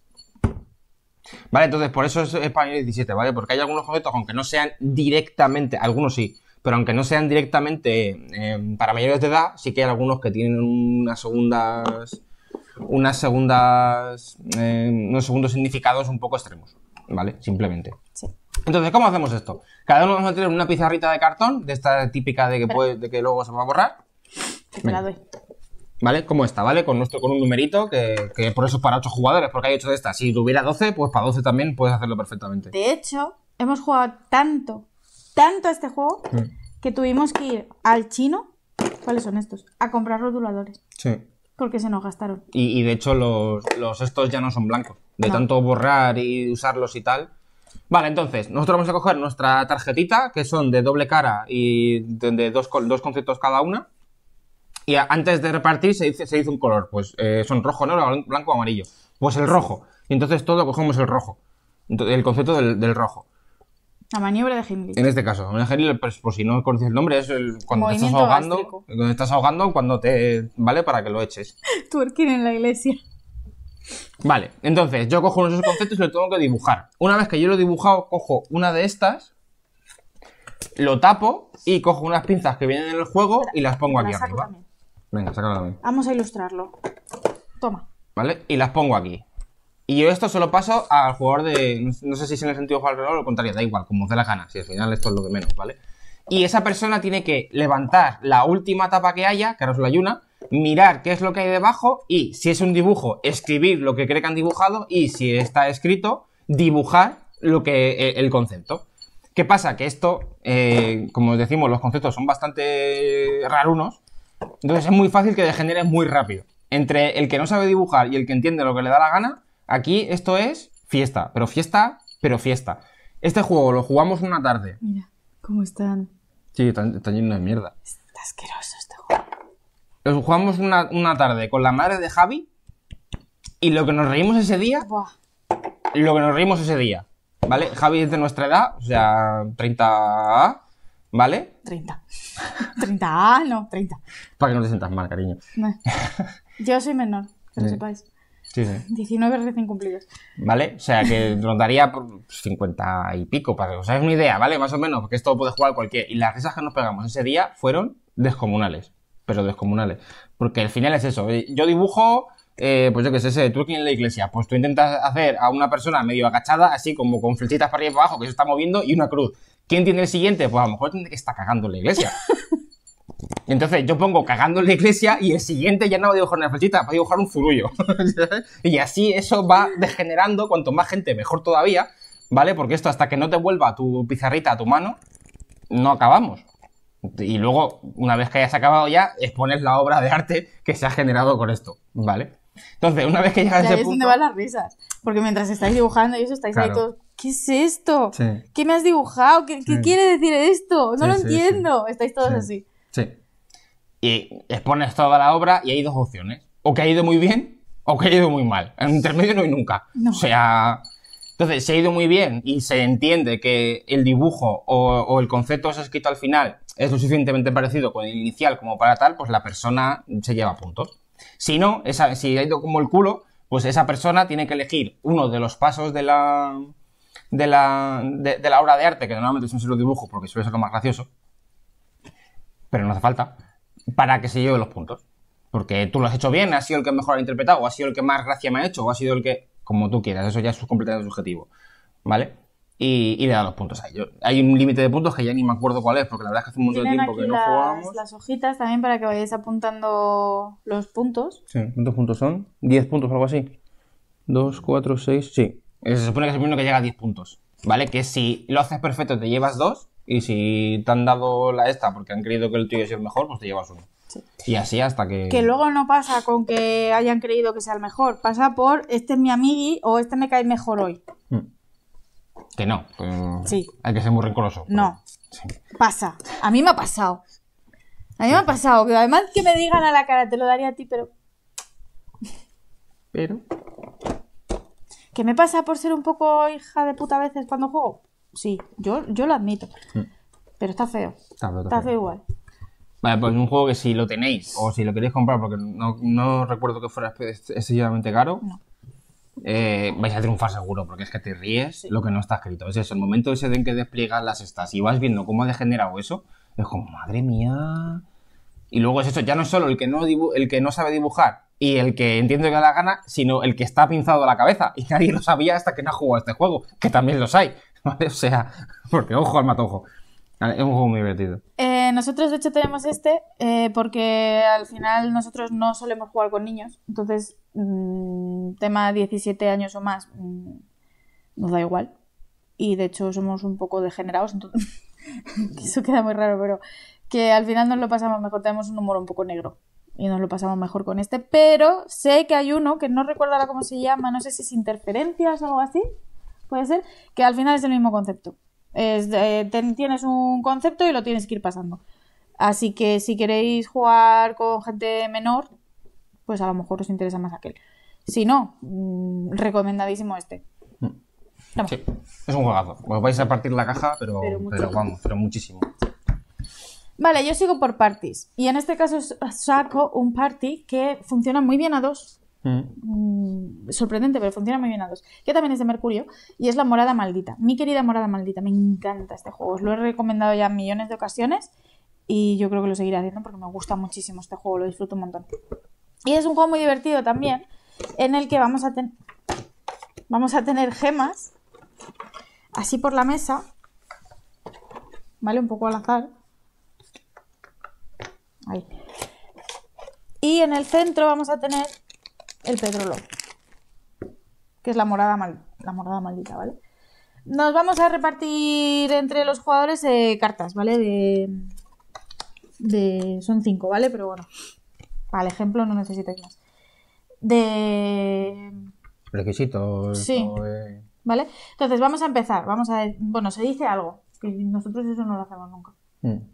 [SPEAKER 2] Vale, entonces por eso es español 17, ¿vale? Porque hay algunos objetos aunque no sean directamente, algunos sí, pero aunque no sean directamente eh, para mayores de edad, sí que hay algunos que tienen unas segundas, unas segundas, eh, unos segundos significados un poco extremos, ¿vale? Simplemente. Sí. Entonces, ¿cómo hacemos esto? Cada uno vamos a tener una pizarrita de cartón, de esta típica de que, puede, que luego se va a borrar. doy. ¿vale? Como está ¿vale? Con, nuestro, con un numerito que, por eso es para 8 jugadores, porque hay 8 de estas. Si tuviera 12, pues para 12 también puedes hacerlo perfectamente.
[SPEAKER 1] De hecho, hemos jugado tanto, tanto a este juego, mm. que tuvimos que ir al chino, ¿cuáles son estos? A comprar rotuladores. Sí. Porque se nos gastaron.
[SPEAKER 2] Y, de hecho, los, estos ya no son blancos. De tanto borrar y usarlos y tal. Vale, entonces, nosotros vamos a coger nuestra tarjetita, que son de doble cara y de, dos conceptos cada una y antes de repartir se, dice, se un color, pues eh, son rojo, negro, blanco, amarillo. Pues el rojo. Y entonces todo cogemos el rojo, el concepto del, rojo.
[SPEAKER 1] La maniobra de Heimlich. En
[SPEAKER 2] este caso, la maniobra pues, por si no conoces el nombre, es cuando estás ahogando, cuando estás ahogando, cuando te vale para que lo eches.
[SPEAKER 1] Twerking en la iglesia.
[SPEAKER 2] Vale, entonces yo cojo uno de esos conceptos y lo tengo que dibujar. Una vez que yo lo he dibujado, cojo una de estas, lo tapo y cojo unas pinzas que vienen en el juego y las pongo aquí arriba.
[SPEAKER 1] Vamos a ilustrarlo. Toma.
[SPEAKER 2] ¿Vale? Y las pongo aquí. Y yo esto solo paso al jugador de. No sé si es en el sentido de jugar alrededor o lo contrario, da igual, como os dé la ganas si al final esto es lo de menos, ¿vale? Y esa persona tiene que levantar la última tapa que haya, que ahora es la ayuna, mirar qué es lo que hay debajo y, si es un dibujo, escribir lo que cree que han dibujado y, si está escrito, dibujar lo que e, el concepto. ¿Qué pasa? Que esto, eh, como decimos, los conceptos son bastante rarunos entonces es muy fácil que degenere muy rápido. Entre el que no sabe dibujar y el que entiende lo que le da la gana, aquí esto es fiesta, pero fiesta, pero fiesta. Este juego lo jugamos una tarde. Mira,
[SPEAKER 1] cómo están.
[SPEAKER 2] Sí, están, llenos de mierda. Está asqueroso este juego. Lo jugamos una, una, tarde con la madre de Javi y lo que nos reímos ese día... Lo que nos reímos ese día, ¿vale? Javi es de nuestra edad, o sea, 30... ¿Vale?
[SPEAKER 1] 30. 30 ah, no! 30.
[SPEAKER 2] Para que no te sientas mal, cariño.
[SPEAKER 1] Yo soy menor, que lo sepáis. Sí, sí. 19 recién cumplidos.
[SPEAKER 2] ¿Vale? O sea, que rondaría por 50 y pico, para que os hagáis una idea, ¿vale? Más o menos, porque esto lo puede jugar cualquier. Y las risas que nos pegamos ese día fueron descomunales, pero descomunales. Porque al final es eso. Eh, yo dibujo, eh, pues yo qué sé, ese twerking en la iglesia. Pues tú intentas hacer a una persona medio agachada, así como con flechitas para arriba y para abajo, que se está moviendo, y una cruz. ¿Quién tiene el siguiente? Pues a lo mejor tiene que estar cagando en la iglesia. entonces yo pongo cagando en la iglesia y el siguiente ya no va a dibujar una flechita, va a dibujar un furullo. y así eso va degenerando, cuanto más gente mejor todavía, ¿vale? Porque esto hasta que no te vuelva tu pizarrita a tu mano, no acabamos. Y luego, una vez que hayas acabado ya, expones la obra de arte que se ha generado con esto, ¿vale? Entonces, una vez que llegas a ese punto...
[SPEAKER 1] las risas, porque mientras estáis dibujando y eso estáis ahí todos ¿qué es esto? ¿Qué me has dibujado? ¿Qué, quiere decir esto? No lo entiendo. Estáis todos así.
[SPEAKER 2] Sí. Y expones toda la obra y hay dos opciones. O que ha ido muy bien o que ha ido muy mal. En intermedio no hay nunca. No. O sea... Entonces, si ha ido muy bien y se entiende que el dibujo o, el concepto que se ha escrito al final es lo suficientemente parecido con el inicial como para tal, pues la persona se lleva puntos. Si no, esa, si ha ido como el culo, pues esa persona tiene que elegir uno de los pasos de la, de la, de, la obra de arte, que normalmente son solo dibujos porque suele ser lo más gracioso, pero no hace falta, para que se lleve los puntos. Porque tú lo has hecho bien, Ha sido el que mejor ha interpretado, o ha sido el que más gracia me ha hecho, o ha sido el que. como tú quieras, eso ya es completamente subjetivo. ¿Vale? Y, le da los puntos a ellos. Hay un límite de puntos que ya ni me acuerdo cuál es, porque la verdad es que hace un montón de tiempo que no jugamos.
[SPEAKER 1] Las hojitas también para que vayáis apuntando los
[SPEAKER 2] puntos. Sí, ¿cuántos puntos son? ¿10 puntos o algo así? 2, 4, 6, sí. Se supone que es el primero que llega a 10 puntos. ¿Vale? Que si lo haces perfecto te llevas 2. Y si te han dado la esta porque han creído que el tuyo es el mejor, pues te llevas uno. Y así hasta que. Que luego
[SPEAKER 1] no pasa con que hayan creído que sea el mejor. Pasa por este es mi amigo o este me cae mejor hoy.
[SPEAKER 2] Hmm. Que no. sí. Hay que ser muy rencoroso.
[SPEAKER 1] No. Pasa. A mí me ha pasado. A mí me ha pasado. Que además que me digan a la cara, te lo daría a ti, pero. Pero. ¿Que me pasa por ser un poco hija de puta a veces cuando juego? Sí, yo, yo lo admito. Mm. Pero está feo.
[SPEAKER 2] Está, feo, igual. Vale, pues un juego que si lo tenéis o si lo queréis comprar, porque no, no recuerdo que fuera excesivamente caro, eh, vais a triunfar seguro, porque es que te ríes lo que no está escrito. Es eso, el momento ese en que despliegas las estás y vas viendo cómo ha degenerado eso, es como, madre mía. Y luego es eso, ya no es solo el que no, el que no sabe dibujar, y el que entiende que da la gana, sino el que está pinzado a la cabeza. Y nadie lo sabía hasta que no ha jugado este juego, que también los hay. O sea, porque ojo al matojo. es un juego muy divertido.
[SPEAKER 1] Eh, nosotros, de hecho, tenemos este eh, porque al final nosotros no solemos jugar con niños. Entonces, mm, tema 17 años o más, mm, nos da igual. Y de hecho, somos un poco degenerados. Entonces... Eso queda muy raro, pero que al final nos lo pasamos mejor. Tenemos un humor un poco negro y nos lo pasamos mejor con este, pero sé que hay uno que no recuerdo ahora cómo se llama, no sé si es interferencias o algo así, puede ser, que al final es el mismo concepto. tienes un concepto y lo tienes que ir pasando. Así que si queréis jugar con gente menor, pues a lo mejor os interesa más aquel. Si no, mm, recomendadísimo este. Mm.
[SPEAKER 2] es un juegazo. Os vais a partir la caja, pero, pero vamos, pero muchísimo.
[SPEAKER 1] Vale, yo sigo por parties. Y en este caso saco un party que funciona muy bien a dos. Mm. Mm, sorprendente, pero funciona muy bien a dos. Que también es de Mercurio y es la morada maldita. Mi querida morada maldita, me encanta este juego. Os lo he recomendado ya millones de ocasiones y yo creo que lo seguiré haciendo porque me gusta muchísimo este juego, lo disfruto un montón. Y es un juego muy divertido también en el que vamos a, tener vamos a tener gemas así por la mesa, ¿vale? Un poco al azar y en el centro vamos a tener el petróleo, que es la morada, la morada maldita, ¿vale? Nos vamos a repartir entre los jugadores eh, cartas, ¿vale? De, de, son cinco, ¿vale? Pero bueno, para el ejemplo no necesitáis más. De...
[SPEAKER 2] Requisitos. Sí.
[SPEAKER 1] ¿Vale? Entonces vamos a empezar. Vamos a... Bueno, se dice algo, que nosotros eso no lo hacemos nunca.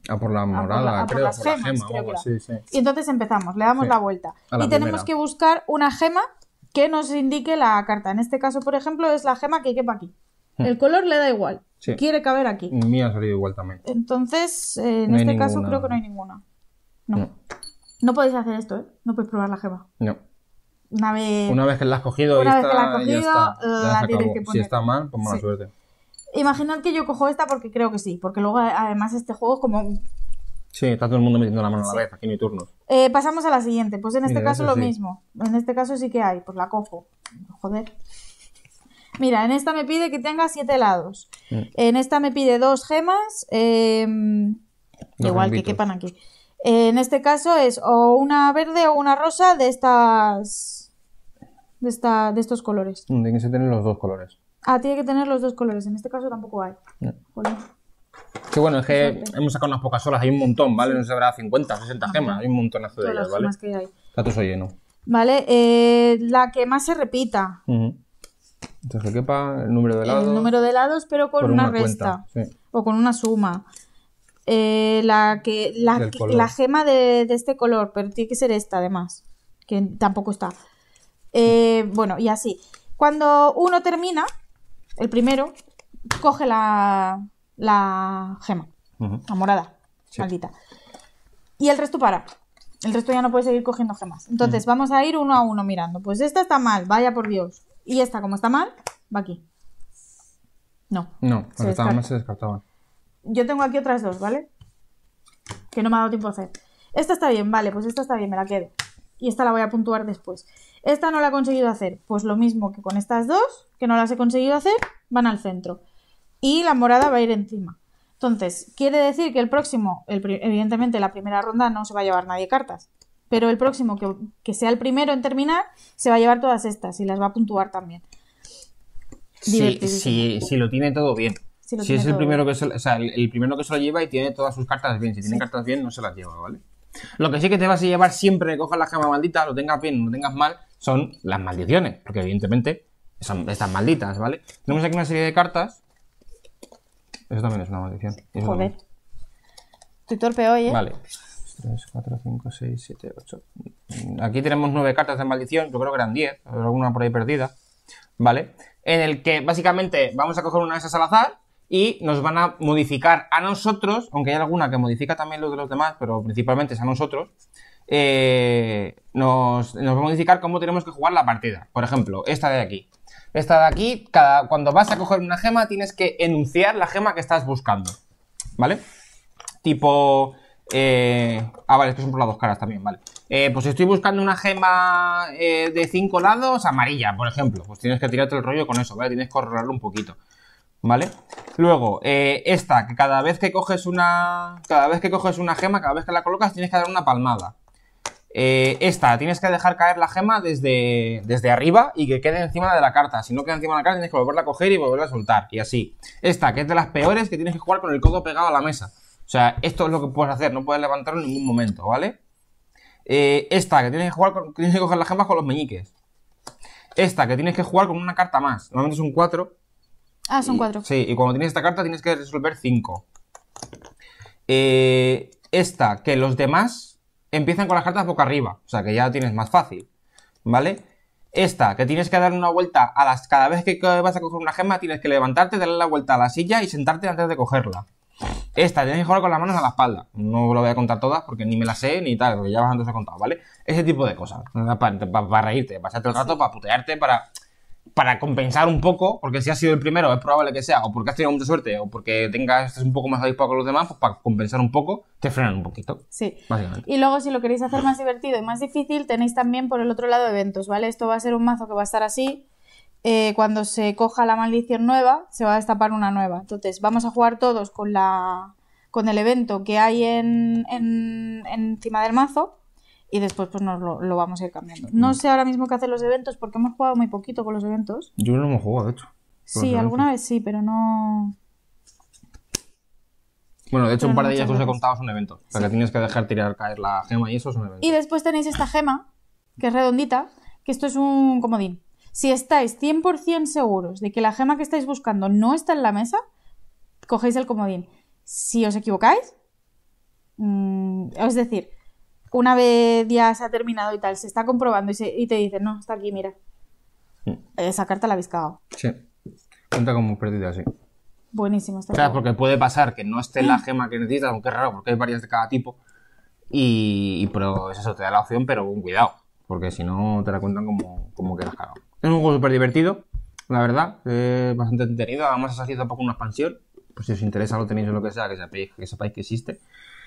[SPEAKER 2] A ah, por la ah, morada, ah, creo, gema.
[SPEAKER 1] Y entonces empezamos, le damos la vuelta. y tenemos que buscar una gema que nos indique la carta. En este caso, por ejemplo, es la gema que quepa aquí. Hmm. El color le da igual. Quiere caber aquí.
[SPEAKER 2] Mía ha salido igual también.
[SPEAKER 1] Entonces, eh, en este caso creo que no hay ninguna. No. no. podéis hacer esto, ¿eh? No podéis probar la gema. No. Una vez, que la has cogido, una vez que la has cogido, la, tienes que poner. Si está
[SPEAKER 2] mal, pues mala suerte.
[SPEAKER 1] Imaginad que yo cojo esta porque creo que sí, porque luego eh, además este juego es como...
[SPEAKER 2] Sí, está todo el mundo metiendo la mano a la vez, aquí no hay turnos.
[SPEAKER 1] Eh, pasamos a la siguiente, pues en este caso lo mismo, en este caso sí que hay, pues la cojo. Joder. Mira, en esta me pide que tenga siete lados. Mm. En esta me pide dos gemas, em,
[SPEAKER 2] igual que quepan
[SPEAKER 1] aquí. En este caso es o una verde o una rosa de estas. de, esta, de estos colores.
[SPEAKER 2] Mm, Tienen que los dos colores.
[SPEAKER 1] Ah, tiene que tener los dos colores. En este caso tampoco hay.
[SPEAKER 2] Qué bueno, es que hemos sacado unas pocas olas hay un montón, ¿vale? No se habrá 50, 60 gemas, hay un montón de ellas, ¿vale? Que hay. lleno.
[SPEAKER 1] Vale, eh, la que más se repita.
[SPEAKER 2] Entonces, el número de lados. El número
[SPEAKER 1] de lados, pero con una, resta. O con una suma. Eh, la, que, la, gema de, este color, pero tiene que ser esta además, que tampoco está. Eh, bueno, y así. Cuando uno termina, el primero, coge la, gema, la morada, maldita. Y el resto para. El resto ya no puede seguir cogiendo gemas. Entonces vamos a ir uno a uno mirando. Pues esta está mal, vaya por Dios. Y esta, como está mal, va aquí. No.
[SPEAKER 2] No, esta se descartaban.
[SPEAKER 1] Yo tengo aquí otras dos, ¿vale? Que no me ha dado tiempo a hacer. Esta está bien, vale, pues esta está bien, me la quedo. Y esta la voy a puntuar después. Esta no la he conseguido hacer. Pues lo mismo que con estas dos, que no las he conseguido hacer, van al centro. Y la morada va a ir encima. Entonces, quiere decir que el próximo, evidentemente la primera ronda no se va a llevar nadie cartas, pero el próximo que, que, sea el primero en terminar se va a llevar todas estas y las va a puntuar también. si
[SPEAKER 2] lo tiene todo bien. Si, es el primero, que se, o sea, el, primero que se lo lleva y tiene todas sus cartas bien. Si tiene cartas bien, no se las lleva, ¿vale? Lo que sí que te vas a llevar siempre coja cojas la gema maldita, lo tengas bien No lo tengas mal, son las maldiciones, porque evidentemente son estas malditas, ¿vale? Tenemos aquí una serie de cartas. Eso también es una maldición. Joder. Estoy torpe hoy, ¿eh? Vale. 3, 4, 5, 6, 7, 8. Aquí tenemos nueve cartas de maldición, yo creo que eran 10, alguna por ahí perdida, ¿vale? En el que básicamente vamos a coger una de esas al azar y nos van a modificar a nosotros, aunque hay alguna que modifica también lo de los demás, pero principalmente es a nosotros, eh, nos, va a modificar cómo tenemos que jugar la partida. Por ejemplo, esta de aquí. Esta de aquí, cada, cuando vas a coger una gema, tienes que enunciar la gema que estás buscando. ¿Vale? Tipo. Eh, ah, vale, estos son por las dos caras también, vale. Eh, pues si estoy buscando una gema de cinco lados, amarilla, por ejemplo. Pues tienes que tirarte el rollo con eso, ¿vale? Tienes que corrolarlo un poquito. ¿Vale? Luego, esta, que cada vez que coges una. Cada vez que coges una gema, cada vez que la colocas, tienes que dar una palmada. Eh, esta, tienes que dejar caer la gema desde, desde arriba y que quede encima de la carta. Si no queda encima de la carta, tienes que volverla a coger y volverla a soltar. Y así. Esta, que es de las peores, que tienes que jugar con el codo pegado a la mesa. O sea, esto es lo que puedes hacer, no puedes levantarlo en ningún momento, ¿vale? Eh, esta, que tienes que jugar con, tienes que coger las gemas con los meñiques. Esta, que tienes que jugar con una carta más. Normalmente son cuatro. Ah, son cuatro. Sí, y cuando tienes esta carta tienes que resolver cinco. Eh, esta, que los demás empiezan con las cartas boca arriba, o sea que ya lo tienes más fácil, ¿vale? Esta, que tienes que dar una vuelta a las... Cada vez que vas a coger una gema tienes que levantarte, darle la vuelta a la silla y sentarte antes de cogerla. Esta, tienes que jugar con las manos a la espalda. No lo voy a contar todas porque ni me las sé ni tal, porque ya antes he contado, ¿vale? Ese tipo de cosas. Para, para, para reírte, pasarte el rato, para putearte, para para compensar un poco, porque si has sido el primero es probable que sea, o porque has tenido mucha suerte, o porque tengas, un poco más adispado que los demás, pues para compensar un poco, te frenan un poquito. Sí.
[SPEAKER 1] Y luego si lo queréis hacer más divertido y más difícil, tenéis también por el otro lado eventos, ¿vale? Esto va a ser un mazo que va a estar así. Eh, cuando se coja la maldición nueva, se va a destapar una nueva. Entonces, vamos a jugar todos con la con el evento que hay en, en, encima del mazo y después pues nos lo, vamos a ir cambiando. No mm. sé ahora mismo qué hacen los eventos porque hemos jugado muy poquito con los eventos.
[SPEAKER 2] Yo no hemos jugado, de hecho. Sí, alguna
[SPEAKER 1] vez sí, pero no...
[SPEAKER 2] Bueno, de hecho, un par de días os he contado son un evento O sea, que tienes que dejar tirar caer la gema y eso es un evento
[SPEAKER 1] Y después tenéis esta gema, que es redondita, que esto es un comodín. Si estáis 100% seguros de que la gema que estáis buscando no está en la mesa, cogéis el comodín. Si os equivocáis, mm, es decir, una vez ya se ha terminado y tal, se está comprobando y, te dicen, no, está aquí, mira. Mm. Esa carta la habéis cagado.
[SPEAKER 2] Sí. Cuenta como perdido, así
[SPEAKER 1] Buenísimo. Está claro,
[SPEAKER 2] porque puede pasar que no esté la gema que necesitas, aunque es raro, porque hay varias de cada tipo. Y, pero es eso, te da la opción, pero con cuidado. Porque si no, te la cuentan como, como que la has cagado. Es un juego súper divertido, la verdad. bastante entretenido. Además, ha un poco una expansión. Pues si os interesa, lo tenéis o lo que sea, que que, sepáis que existe.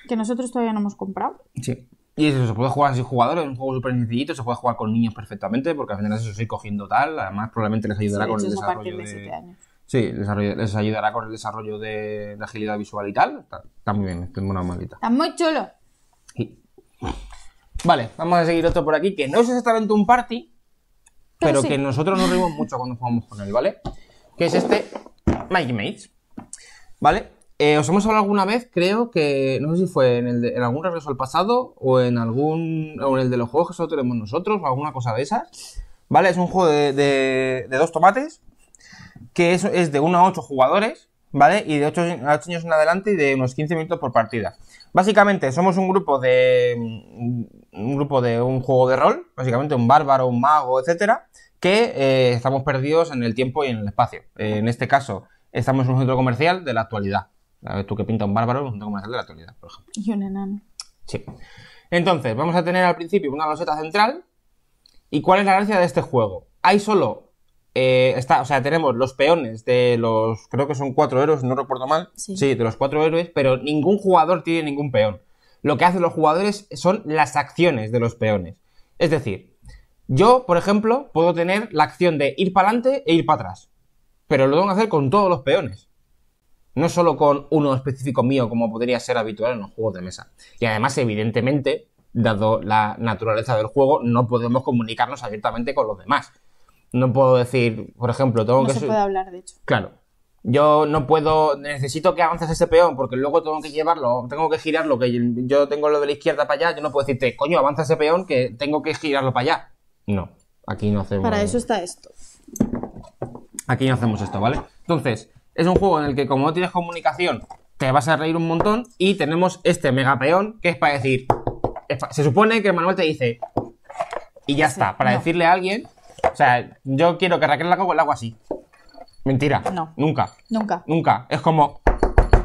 [SPEAKER 1] Que nosotros todavía no hemos comprado.
[SPEAKER 2] Sí. Y eso, se puede jugar sin jugadores, es un juego súper sencillito, se puede jugar con niños perfectamente, porque al final eso ir cogiendo tal, además probablemente les ayudará con el desarrollo de... Sí, les, ayudará con el desarrollo de, agilidad visual y tal. Está, muy bien, tengo una maldita. Está muy chulo. Vale, vamos a seguir otro por aquí, que no es exactamente un party, pero, que nosotros nos reímos mucho cuando jugamos con él, ¿vale? Que es este Mikey Mates, ¿vale? Eh, os hemos hablado alguna vez, creo que, no sé si fue en, algún regreso al pasado o en algún o en el de los juegos que solo tenemos nosotros o alguna cosa de esas. ¿Vale? Es un juego de, dos tomates que es, de 1 a 8 jugadores, ¿vale? Y de 8, años en adelante y de unos 15 minutos por partida. Básicamente somos un grupo de un grupo de un juego de rol, básicamente un bárbaro, un mago, etcétera, que eh, estamos perdidos en el tiempo y en el espacio. Eh, en este caso, estamos en un centro comercial de la actualidad. A ver tú que pinta un bárbaro un comercial de la actualidad, por ejemplo. Y un enano. Sí. Entonces, vamos a tener al principio una roseta central. ¿Y cuál es la gracia de este juego? Hay solo. Eh, está, o sea, tenemos los peones de los. Creo que son cuatro héroes, no recuerdo mal. sí, de los cuatro héroes, pero ningún jugador tiene ningún peón. Lo que hacen los jugadores son las acciones de los peones. Es decir, yo, por ejemplo, puedo tener la acción de ir para adelante e ir para atrás. Pero lo tengo que hacer con todos los peones no solo con uno específico mío como podría ser habitual en los juegos de mesa. Y además, evidentemente, dado la naturaleza del juego, no podemos comunicarnos abiertamente con los demás. No puedo decir, por ejemplo, tengo que... No se puede hablar, de hecho. Claro. Yo no puedo, necesito que avances ese peón porque luego tengo que llevarlo, tengo que girarlo, que yo tengo lo de la izquierda para allá, yo no puedo decirte, coño, avanza ese peón que tengo que girarlo para allá. No, aquí no hacemos... Para eso está esto. Aquí no hacemos esto, ¿vale? Entonces, es un juego en el que como no tienes comunicación, te vas a reír un montón y tenemos este mega peón que es para decir... se supone que Manuel te dice... Y ya está, para decirle a alguien... O sea, yo quiero que Raquel la con el hago así. Mentira. No. Nunca. Nunca. Nunca. Es como...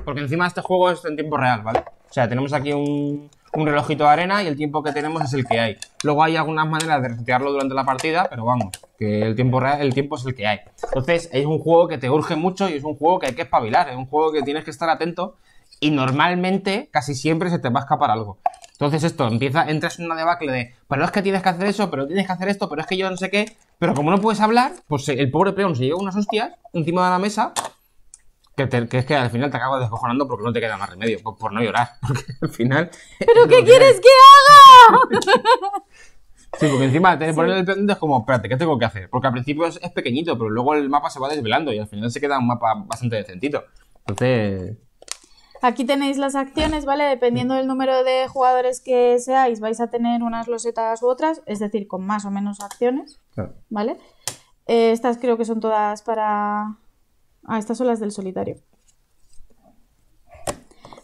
[SPEAKER 2] Porque encima este juego es en tiempo real, ¿vale? O sea, tenemos aquí un un relojito de arena y el tiempo que tenemos es el que hay. Luego hay algunas maneras de resetearlo durante la partida, pero vamos, que el tiempo, real, el tiempo es el que hay. Entonces es un juego que te urge mucho y es un juego que hay que espabilar, es un juego que tienes que estar atento y normalmente casi siempre se te va a escapar algo. Entonces esto, empieza, entras en una debacle de, pero es que tienes que hacer eso, pero tienes que hacer esto, pero es que yo no sé qué, pero como no puedes hablar, pues el pobre peón se lleva unas hostias encima de la mesa que, es que al final te acabas descojonando porque no te queda más remedio, por, no llorar, porque al final... ¿Pero qué quieres que haga? sí, porque encima te poner el pendiente es como, espérate, ¿qué tengo que hacer? Porque al principio es, pequeñito, pero luego el mapa se va desvelando y al final se queda un mapa bastante decentito. Entonces...
[SPEAKER 1] Aquí tenéis las acciones, ¿vale? Dependiendo del número de jugadores que seáis, vais a tener unas losetas u otras, es decir, con más o menos acciones, ¿vale? Eh, estas creo que son todas para Ah, estas son las del solitario.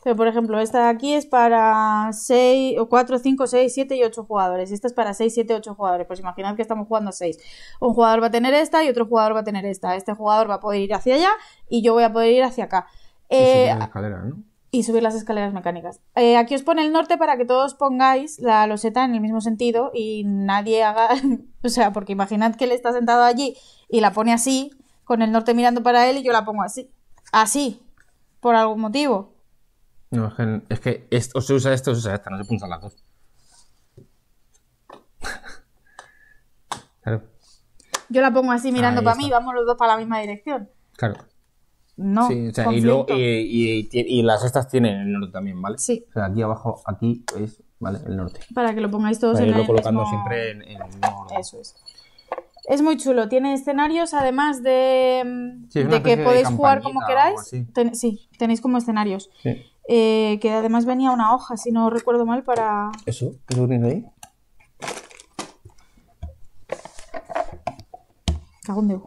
[SPEAKER 1] Pero, por ejemplo, esta de aquí es para 6, 4, 5, 6, 7 y 8 jugadores. Esta es para 6, 7, 8 jugadores. Pues imaginad que estamos jugando a 6. Un jugador va a tener esta y otro jugador va a tener esta. Este jugador va a poder ir hacia allá y yo voy a poder ir hacia acá. y subir eh, las ¿no? Y subir las escaleras mecánicas. Eh, aquí os pone el norte para que todos pongáis la loseta en el mismo sentido y nadie haga. o sea, porque imaginad que él está sentado allí y la pone así con el norte mirando para él y yo la pongo así. Así, por algún motivo.
[SPEAKER 2] No, es que, o se usa esto, o se usa esta, no se puntan las dos.
[SPEAKER 1] claro. Yo la pongo así mirando para mí, vamos los dos para la misma dirección.
[SPEAKER 2] Claro. No. Sí, o sea, y, luego, y, las estas tienen el norte también, ¿vale? Sí. O sea, aquí abajo, aquí es, ¿vale? El norte.
[SPEAKER 1] Para que lo pongáis todos para en irlo lo colocando siempre
[SPEAKER 2] en, en el norte.
[SPEAKER 1] Eso es. Es muy chulo, tiene escenarios además de, mm, que podéis jugar como queráis. sí, tenéis como escenarios. Eh, que además venía una hoja, si no recuerdo mal, para...
[SPEAKER 2] ¿Eso? ¿Qué lo tienes ahí?
[SPEAKER 1] Cagón de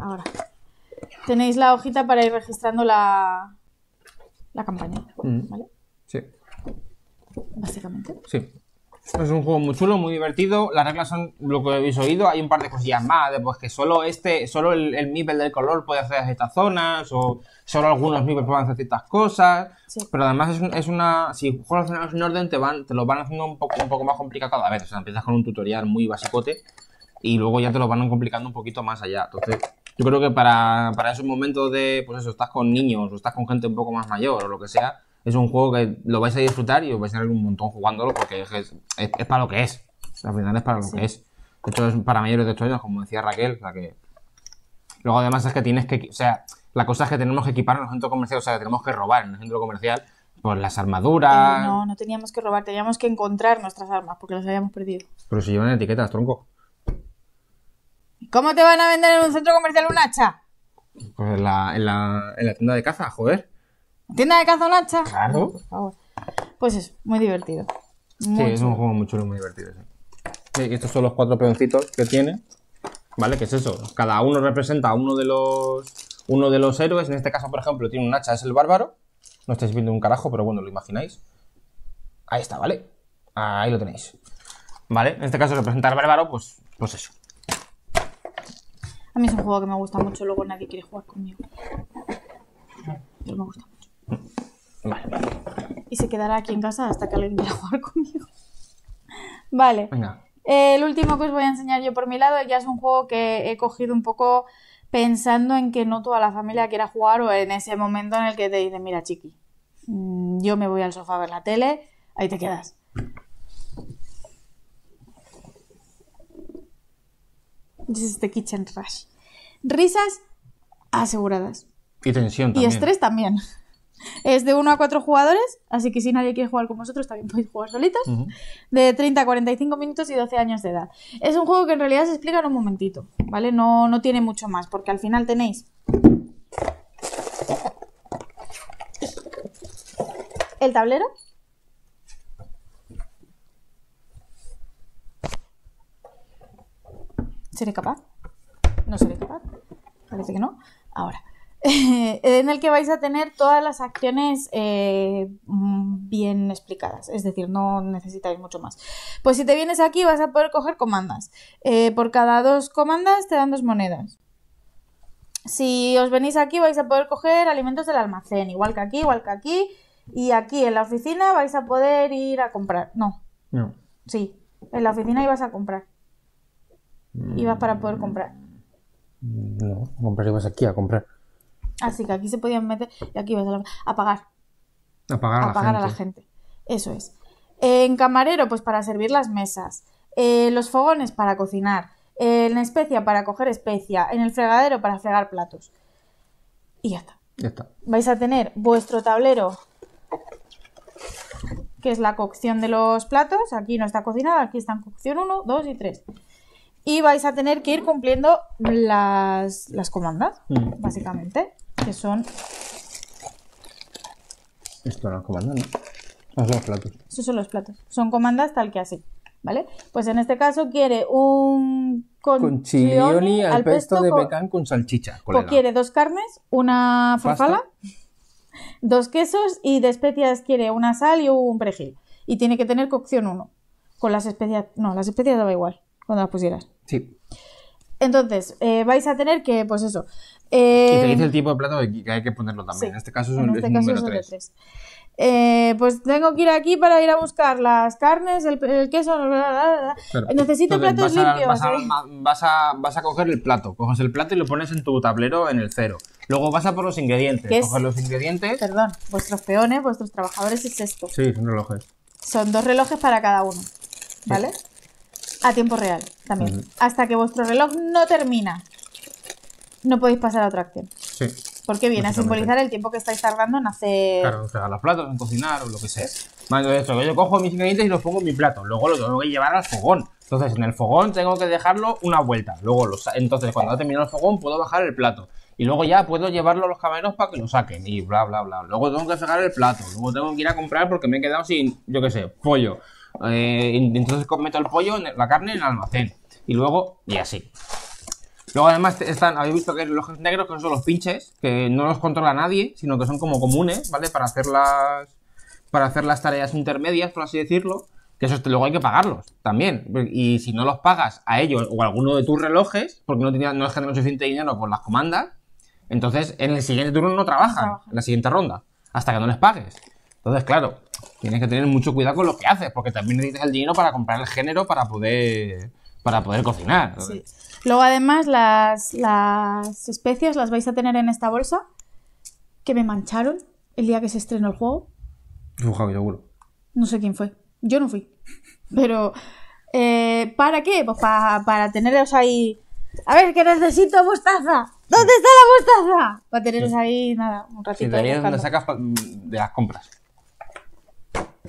[SPEAKER 1] Ahora. Tenéis la hojita para ir registrando la, la
[SPEAKER 2] campaña, mm. ¿vale? Sí. Básicamente. Sí. Es un juego muy chulo, muy divertido. Las reglas son lo que habéis oído. Hay un par de cosillas más, de pues que solo este, solo el, el nivel del color puede hacer estas zonas, o solo algunos niveles pueden hacer ciertas cosas. Pero además es, es una. Si juegas en orden, te van, te lo van haciendo un poco, un poco más complicado cada vez. O sea, empiezas con un tutorial muy basicote y luego ya te lo van complicando un poquito más allá. Entonces, yo creo que para, para esos momentos de, pues eso, estás con niños, o estás con gente un poco más mayor, o lo que sea es un juego que lo vais a disfrutar y os vais a ser un montón jugándolo porque es, para lo que es. al final es para lo que es. Esto es para mayores de 8 años, como decía Raquel. Luego además es que tienes que... O sea, la cosa es que tenemos que equipar en el centro comercial, o sea, tenemos que robar en el centro comercial pues las armaduras. Eh, no,
[SPEAKER 1] no teníamos que robar, teníamos que encontrar nuestras armas porque las habíamos perdido.
[SPEAKER 2] Pero si llevan etiquetas, tronco.
[SPEAKER 1] ¿Cómo te van a vender en un centro comercial un hacha?
[SPEAKER 2] Pues en la, en la, en la tienda de caza, joder.
[SPEAKER 1] Tienda de caza hacha. Claro. Pues es muy divertido. sí, es un
[SPEAKER 2] juego muy chulo, muy divertido. Sí. Estos son los cuatro peoncitos que tiene. ¿Vale? ¿Qué es eso? Cada uno representa a uno de los uno de los héroes. En este caso, por ejemplo, tiene un hacha, es el bárbaro. No estáis viendo un carajo, pero bueno, lo imagináis. Ahí está, ¿vale? Ahí lo tenéis. ¿Vale? En este caso, representa al bárbaro, pues, pues eso.
[SPEAKER 1] A mí es un juego que me gusta mucho, luego nadie quiere jugar conmigo. Pero me gusta y se quedará aquí en casa hasta que alguien a jugar conmigo. Vale. el último que os voy a enseñar yo por mi lado ya es un juego que he cogido un poco pensando en que no toda la familia quiera jugar o en ese momento en el que te dicen, mira chiqui, mm, yo me voy al sofá a ver la tele, ahí te quedas. This is the kitchen rush. Risas aseguradas.
[SPEAKER 2] Y tensión también. Y estrés
[SPEAKER 1] también. Es de 1 a 4 jugadores, así que si nadie quiere jugar con vosotros también podéis jugar solitos. De 30 a 45 minutos y 12 años de edad. Es un juego que en realidad se explica en un momentito, ¿vale? No, no tiene mucho más, porque al final tenéis el tablero. ¿Seré capaz? No seré capaz. Parece que no. Ahora en el que vais a tener todas las acciones bien explicadas, es decir, no necesitáis mucho más. Pues si te vienes aquí vas a poder coger comandas. por cada dos comandas te dan dos monedas. Si os venís aquí vais a poder coger alimentos del almacén, igual que aquí, igual que aquí. Y aquí en la oficina vais a poder ir a comprar. No. No. Sí, en la oficina ibas a comprar. Ibas para poder comprar.
[SPEAKER 2] No, comprar ibas aquí a comprar.
[SPEAKER 1] Así que aquí se podían meter y aquí vas a la... apagar.
[SPEAKER 2] Apagar a, la, gente. a la gente.
[SPEAKER 1] Eso es. En camarero, pues para servir las mesas. Eh, los fogones para cocinar. Eh, en especia para coger especia. En el fregadero para fregar platos. Y ya está. Ya está. Vais a tener vuestro tablero, que es la cocción de los platos. Aquí no está cocinado, aquí están cocción 1, 2 y 3. Y vais a tener que ir cumpliendo las, comandas, mm. básicamente que son...
[SPEAKER 2] Esto no es ¿no? son los platos.
[SPEAKER 1] Esos son los platos. Son comandas tal que así, ¿vale? Pues en este caso quiere un con al, al pesto, de pecan
[SPEAKER 2] con salchicha, quiere
[SPEAKER 1] dos carnes, una farfala, dos quesos y de especias quiere una sal y un perejil. Y tiene que tener cocción uno Con las especias... No, las especias daba igual cuando las pusieras. Sí. Entonces, eh, vais a tener que, pues eso, eh, y te eh, dice el
[SPEAKER 2] tipo de plato que hay que ponerlo también. en este caso es un,
[SPEAKER 1] pues tengo que ir aquí para ir a buscar las carnes, el, queso.
[SPEAKER 2] Necesito platos limpios. Vas a, coger el plato, coges el plato y lo pones en tu tablero en el cero. Luego vas a por los ingredientes. Coges los ingredientes. Perdón, vuestros peones,
[SPEAKER 1] vuestros trabajadores es esto. Sí, son relojes. Son dos relojes para cada uno. ¿Vale? A tiempo real también. Hasta que vuestro reloj no termina no podéis pasar a otra acción. Sí. Porque viene a simbolizar el tiempo que estáis tardando en hacer. Claro, en
[SPEAKER 2] fregar los platos, en cocinar o lo que sea. Más que yo cojo mis ingredientes y los pongo en mi plato. Luego lo tengo que llevar al fogón. Entonces, en el fogón tengo que dejarlo una vuelta. Luego, entonces, cuando ha terminado el fogón, puedo bajar el plato. Y luego ya puedo llevarlo a los camareros para que lo saquen. Y bla, bla, bla. Luego tengo que sacar el plato. Luego tengo que ir a comprar porque me he quedado sin, yo qué sé, pollo. Eh, entonces, meto el pollo, la carne en el almacén. Y luego, y así. Luego además están, habéis visto que los negros que son los pinches, que no los controla nadie, sino que son como comunes, ¿vale? Para hacer las, para hacer las tareas intermedias, por así decirlo, que eso luego hay que pagarlos también. Y si no los pagas a ellos o a alguno de tus relojes, porque no, tenía, no generan suficiente dinero por las comandas, entonces en el siguiente turno no trabajan, en la siguiente ronda, hasta que no les pagues. Entonces, claro, tienes que tener mucho cuidado con lo que haces, porque también necesitas el dinero para comprar el género para poder para poder cocinar. Sí.
[SPEAKER 1] Luego además las, las especias las vais a tener en esta bolsa que me mancharon el día que se estrenó el juego. No sé quién fue. Yo no fui. Pero eh, ¿para qué? Pues para teneros ahí. A ver, que necesito mostaza. ¿Dónde está la mostaza? Para teneros ahí nada, un ratito. Sí,
[SPEAKER 2] mm, de las compras.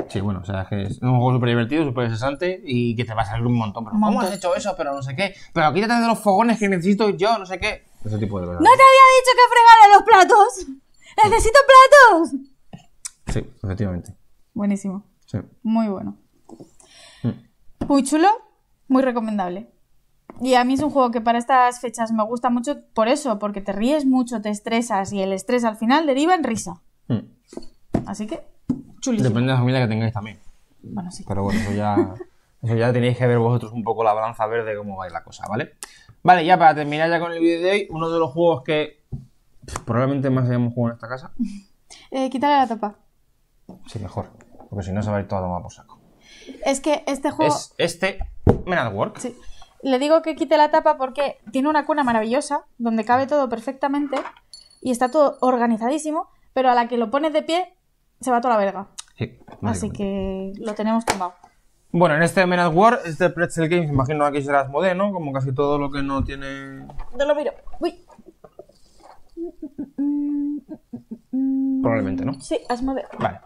[SPEAKER 2] Sí, bueno, o sea, que es un juego súper divertido, súper interesante y que te va a salir un montón. Pero, ¿Cómo has hecho eso? Pero no sé qué. Pero quítate de los fogones que necesito yo, no sé qué. Ese tipo de ¡No te había dicho que fregara los platos! ¡Necesito platos! Sí, efectivamente.
[SPEAKER 1] Buenísimo. Muy bueno. Mm. Muy chulo, muy recomendable. Y a mí es un juego que para estas fechas me gusta mucho por eso, porque te ríes mucho, te estresas y el estrés al final deriva en risa. Mm. Así
[SPEAKER 2] que Depende de la familia que tengáis también. Bueno, sí. Pero bueno, eso ya, eso ya tenéis que ver vosotros un poco la balanza verde cómo va la cosa, ¿vale? Vale, ya para terminar ya con el vídeo de hoy, uno de los juegos que probablemente más hayamos jugado en esta casa.
[SPEAKER 1] Eh, la tapa.
[SPEAKER 2] Sí, mejor. Porque si no se va a ir todo a tomar por saco.
[SPEAKER 1] Es que este juego. Es
[SPEAKER 2] este Men at Work. Sí.
[SPEAKER 1] Le digo que quite la tapa porque tiene una cuna maravillosa donde cabe todo perfectamente y está todo organizadísimo, pero a la que lo pones de pie se va toda la verga.
[SPEAKER 2] Sí, Así
[SPEAKER 1] que lo tenemos tumbado.
[SPEAKER 2] Bueno, en este Men at War, este Pretzel Games, imagino que será Asmode, ¿no? Como casi todo lo que no tiene.
[SPEAKER 1] No lo miro. Uy. Probablemente, ¿no? Sí, Asmode.
[SPEAKER 2] Vale.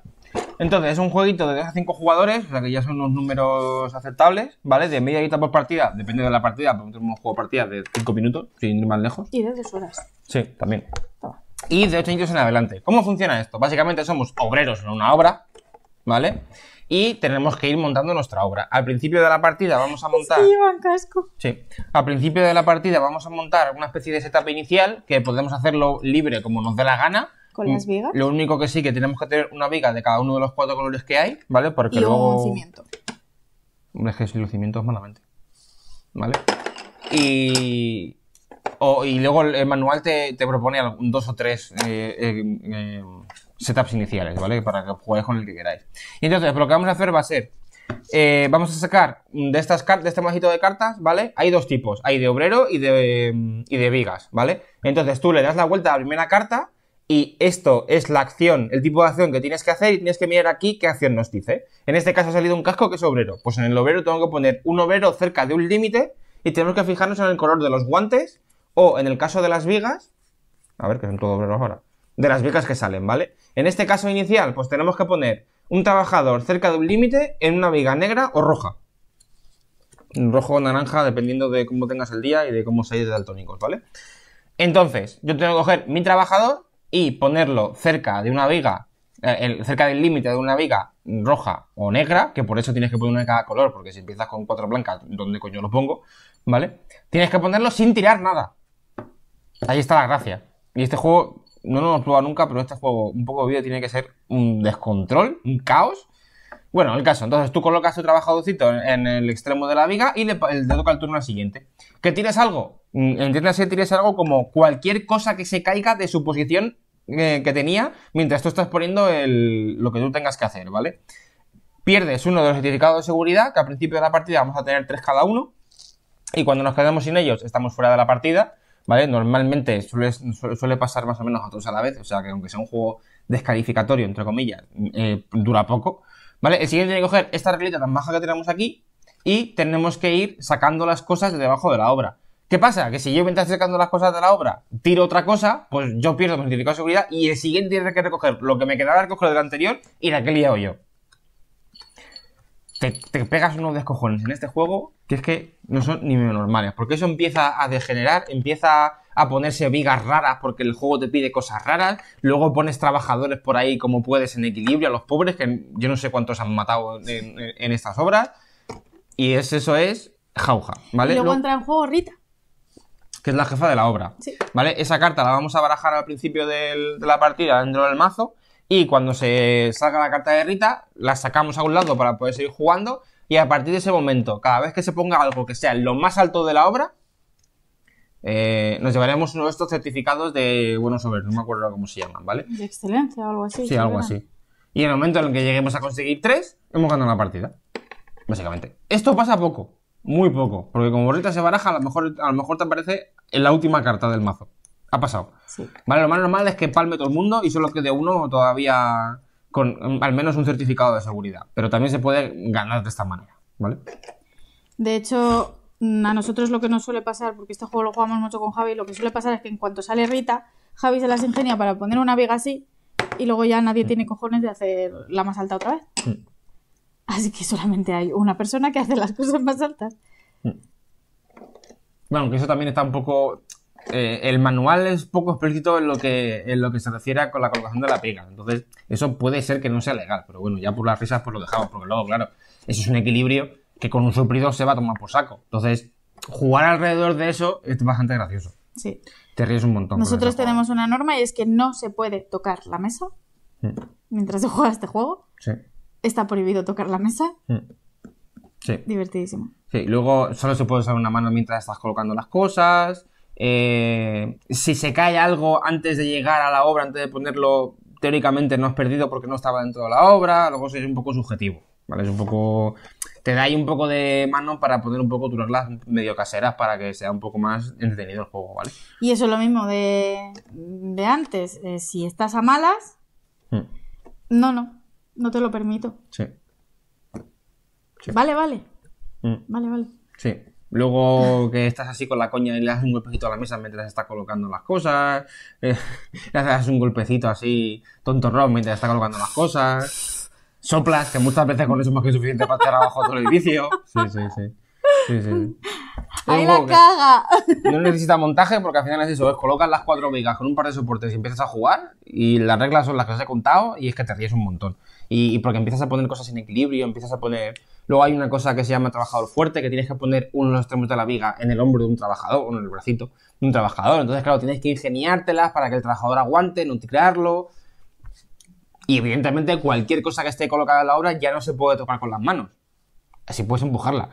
[SPEAKER 2] Entonces, es un jueguito de 2 a 5 jugadores, o sea que ya son unos números aceptables, ¿vale? De media guita por partida, depende de la partida, pero tenemos un juego de partida de 5 minutos, sin ir más lejos. Y de 10 horas. Sí, también y de 8 años en adelante. ¿Cómo funciona esto? Básicamente somos obreros en una obra, ¿vale? Y tenemos que ir montando nuestra obra. Al principio de la partida vamos a montar. Sí, llevan casco. Sí. Al principio de la partida vamos a montar una especie de setup inicial que podemos hacerlo libre como nos dé la gana. Con las mm, vigas. Lo único que sí que tenemos que tener una viga de cada uno de los cuatro colores que hay, ¿vale? Porque y luego. Un cimiento. Es que si los cimientos malamente. ¿Vale? Y y luego el manual te, te propone dos o tres eh, eh, eh, setups iniciales, ¿vale? Para que juegues con el que queráis. entonces, lo que vamos a hacer va a ser vamos a sacar de estas de este majito de cartas, ¿vale? Hay dos tipos, hay de obrero y de, y de vigas, ¿vale? Entonces tú le das la vuelta a la primera carta y esto es la acción, el tipo de acción que tienes que hacer y tienes que mirar aquí qué acción nos dice. En este caso ha salido un casco que es obrero, pues en el obrero tengo que poner un obrero cerca de un límite y tenemos que fijarnos en el color de los guantes o en el caso de las vigas, a ver, que son todo obreros ahora, de las vigas que salen, ¿vale? En este caso inicial, pues tenemos que poner un trabajador cerca de un límite en una viga negra o roja. Rojo o naranja, dependiendo de cómo tengas el día y de cómo se de daltónicos, ¿vale? Entonces, yo tengo que coger mi trabajador y ponerlo cerca de una viga, eh, cerca del límite de una viga roja o negra, que por eso tienes que poner una de cada color, porque si empiezas con cuatro blancas, ¿dónde coño lo pongo? ¿Vale? Tienes que ponerlo sin tirar nada. Ahí está la gracia. Y este juego, no lo hemos nunca, pero este juego, un poco de tiene que ser un descontrol, un caos. Bueno, el caso, entonces tú colocas tu trabajadocito en, el extremo de la viga y le, toca el turno al siguiente. ¿Que tires algo? Mm, entiendes que tires algo como cualquier cosa que se caiga de su posición eh, que tenía mientras tú estás poniendo el, lo que tú tengas que hacer, ¿vale? Pierdes uno de los certificados de seguridad, que al principio de la partida vamos a tener tres cada uno, y cuando nos quedamos sin ellos estamos fuera de la partida. ¿vale? Normalmente suele, pasar más o menos a todos a la vez, o sea que aunque sea un juego descalificatorio, entre comillas, eh, dura poco, ¿vale? El siguiente tiene que coger esta regleta tan baja que tenemos aquí y tenemos que ir sacando las cosas de debajo de la obra. ¿Qué pasa? Que si yo mientras sacando las cosas de la obra tiro otra cosa, pues yo pierdo mi certificado de seguridad y el siguiente tiene que recoger lo que me quedaba de recoger del anterior y de aquel día liado yo te, pegas unos descojones en este juego que es que no son ni normales. Porque eso empieza a degenerar, empieza a ponerse vigas raras porque el juego te pide cosas raras. Luego pones trabajadores por ahí como puedes en equilibrio a los pobres, que yo no sé cuántos han matado en, estas obras. Y es, eso es jauja, ¿vale? Y luego entra en juego Rita. Que es la jefa de la obra. ¿Vale? Esa carta la vamos a barajar al principio de la partida dentro del mazo y cuando se salga la carta de Rita, la sacamos a un lado para poder seguir jugando y a partir de ese momento, cada vez que se ponga algo que sea lo más alto de la obra, eh, nos llevaremos uno de estos certificados de buenos obreros, no me acuerdo cómo se llaman, ¿vale? De excelencia o algo así. Sí, algo así. Y en el momento en el que lleguemos a conseguir tres, hemos ganado la partida. Básicamente. Esto pasa poco, muy poco, porque como Rita se baraja, a lo mejor, a lo mejor te aparece en la última carta del mazo. Ha pasado. Vale, lo más normal es que palme todo el mundo y solo quede uno todavía con al menos un certificado de seguridad. Pero también se puede ganar de esta manera, ¿vale?
[SPEAKER 1] De hecho, mm, a nosotros lo que nos suele pasar, porque este juego lo jugamos mucho con Javi, lo que suele pasar es que en cuanto sale Rita, Javi se las ingenia para poner una viga así y luego ya nadie tiene cojones de hacer la más alta otra vez. Mm. Así que solamente hay una persona que hace las cosas más altas. Mm.
[SPEAKER 2] Bueno, que eso también está un poco eh, el manual es poco explícito en lo que en lo que se refiere con la colocación de la pega. Entonces, eso puede ser que no sea legal, pero bueno, ya por las risas pues lo dejamos, porque luego, claro, eso es un equilibrio que con un suprido se va a tomar por saco. Entonces, jugar alrededor de eso es bastante gracioso. Sí. Te ríes un montón. Nosotros tenemos
[SPEAKER 1] una norma y es que no se puede tocar la mesa mm. mientras se juega este juego. Sí. Está prohibido tocar la mesa. Mm. Sí. Divertidísimo.
[SPEAKER 2] Sí, luego solo se puede usar una mano mientras estás colocando las cosas. Eh, si se cae algo antes de llegar a la obra, antes de ponerlo, teóricamente no has perdido porque no estaba dentro de la obra, luego es un poco subjetivo, ¿vale? Es un poco... Te da ahí un poco de mano para poner un poco tus las medio caseras para que sea un poco más entretenido el juego, ¿vale?
[SPEAKER 1] Y eso es lo mismo de, antes. Eh, si estás a malas, hmm. no, no, no te lo permito. Sí. Vale, vale. Hmm. Vale, vale.
[SPEAKER 2] Sí. Luego que estás así con la coña y le das un golpecito a la mesa mientras está colocando las cosas. le das un golpecito así, tonto rock mientras está colocando las cosas. Soplas, que muchas veces con eso es más que suficiente para echar abajo todo el edificio. Sí, sí, sí. sí, Ahí la caga. No necesita montaje porque al final es eso, es colocas las cuatro vigas con un par de soportes y empiezas a jugar y las reglas son las que os he contado y es que te ríes un montón. Y, y porque empiezas a poner cosas en equilibrio, empiezas a poner Luego hay una cosa que se llama trabajador fuerte, que tienes que poner uno de los extremos de la viga en el hombro de un trabajador, o en el bracito de un trabajador. Entonces, claro, tienes que ingeniártelas para que el trabajador aguante, no tirarlo. Y evidentemente cualquier cosa que esté colocada en la obra ya no se puede tocar con las manos. Así puedes empujarla.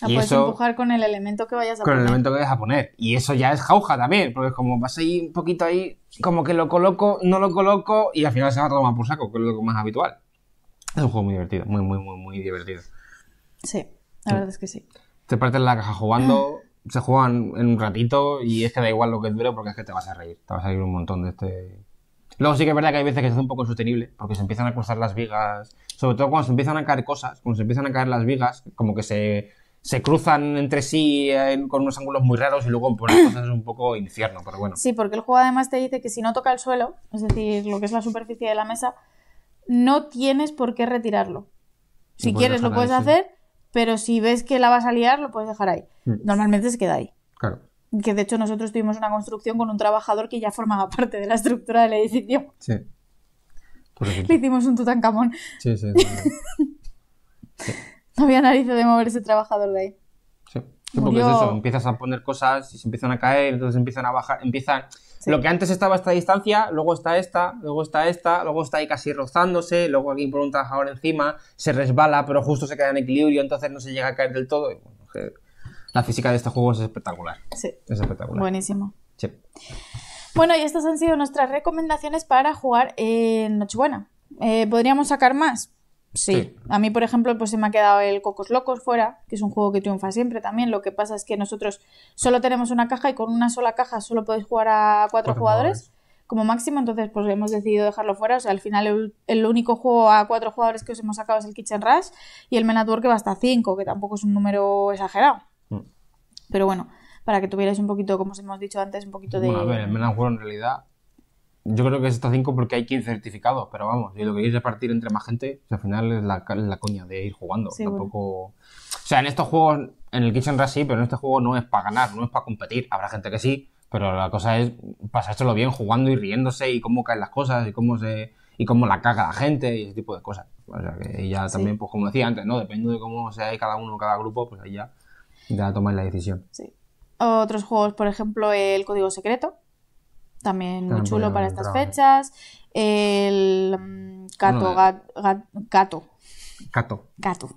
[SPEAKER 2] La ah, puedes empujar
[SPEAKER 1] con el elemento que vayas a poner. Con el elemento
[SPEAKER 2] que vayas a poner. Y eso ya es jauja también, porque como vas ahí un poquito ahí, como que lo coloco, no lo coloco, y al final se va a tomar por saco, que es lo más habitual. Es un juego muy divertido, muy, muy, muy, muy divertido. Sí, la verdad es que sí. Te partes la caja jugando, ah. se juegan en un ratito y es que da igual lo que dure porque es que te vas a reír, te vas a reír un montón de este... Luego sí que es verdad que hay veces que es un poco insostenible porque se empiezan a cruzar las vigas, sobre todo cuando se empiezan a caer cosas, cuando se empiezan a caer las vigas, como que se, cruzan entre sí eh, con unos ángulos muy raros y luego poner cosas es un poco infierno, pero bueno. Sí, porque
[SPEAKER 1] el juego además te dice que si no toca el suelo, es decir, lo que es la superficie de la mesa, no tienes por qué retirarlo.
[SPEAKER 2] Si pues quieres lo puedes hacer,
[SPEAKER 1] pero si ves que la vas a liar, lo puedes dejar ahí. Mm. Normalmente se queda ahí. Claro. Que de hecho nosotros tuvimos una construcción con un trabajador que ya formaba parte de la estructura del edificio. Sí. Le hicimos un tutancamón. Sí, sí. No había nariz de mover ese trabajador de ahí. Sí. porque es eso, empiezas
[SPEAKER 2] a poner cosas y se empiezan a caer, entonces empiezan a bajar, empiezan lo que antes estaba a esta distancia, luego está esta, luego está esta, luego está ahí casi rozándose, luego aquí por un trabajador encima, se resbala, pero justo se queda en equilibrio, entonces no se llega a caer del todo. La física de este juego es espectacular. Sí. Es espectacular. Buenísimo.
[SPEAKER 1] Bueno, y estas han sido nuestras recomendaciones para jugar en Nochebuena. Eh, podríamos sacar más, Sí. a mí por ejemplo pues se me ha quedado el Cocos Locos fuera, que es un juego que triunfa siempre también. Lo que pasa es que nosotros solo tenemos una caja y con una sola caja solo podéis jugar a cuatro, jugadores, como máximo, entonces pues hemos decidido dejarlo fuera. O sea, al final el, único juego a cuatro jugadores que os hemos sacado es el Kitchen Rush y el Menatwork que va hasta cinco, que tampoco es un número exagerado. Mm. Pero bueno, para que tuvierais un poquito, como os hemos dicho antes, un poquito de... a ver, el
[SPEAKER 2] en realidad yo creo que es hasta 5 porque hay 15 certificados, pero vamos, si lo queréis repartir entre más gente, pues, al final es la, coña de ir jugando. Tampoco. O sea, en estos juegos, en el Kitchen Rush sí, pero en este juego no es para ganar, no es para competir. Habrá gente que sí, pero la cosa es pasárselo bien jugando y riéndose y cómo caen las cosas y cómo se y cómo la caga la gente y ese tipo de cosas. O sea, que ya también, pues como decía antes, ¿no? Dependiendo de cómo sea cada uno, cada grupo, pues ahí ya, ya tomáis la decisión. Sí.
[SPEAKER 1] Otros juegos, por ejemplo, el Código Secreto, también muy ah, chulo para estas fechas. El Cato, mm, Gato. Gato. Gato.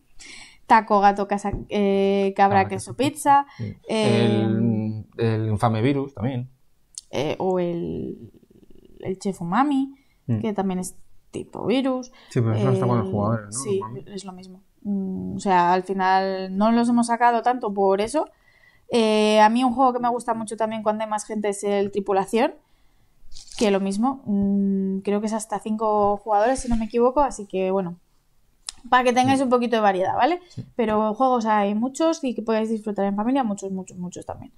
[SPEAKER 1] Taco, gato, casa, cabra, eh, ah, queso, pizza. El,
[SPEAKER 2] infame virus también.
[SPEAKER 1] Eh, o el, el chef umami, mm. que también es tipo virus.
[SPEAKER 2] Sí, pero eso está con ¿no? Sí,
[SPEAKER 1] es lo mismo. Mm, o sea, al final no los hemos sacado tanto por eso. Eh, a mí un juego que me gusta mucho también cuando hay más gente es el Tripulación, que lo mismo, mm, creo que es hasta cinco jugadores, si no me equivoco, así que bueno, para que tengáis un poquito de variedad, ¿vale? Pero juegos hay muchos y que podéis disfrutar en familia, muchos, muchos, muchos también.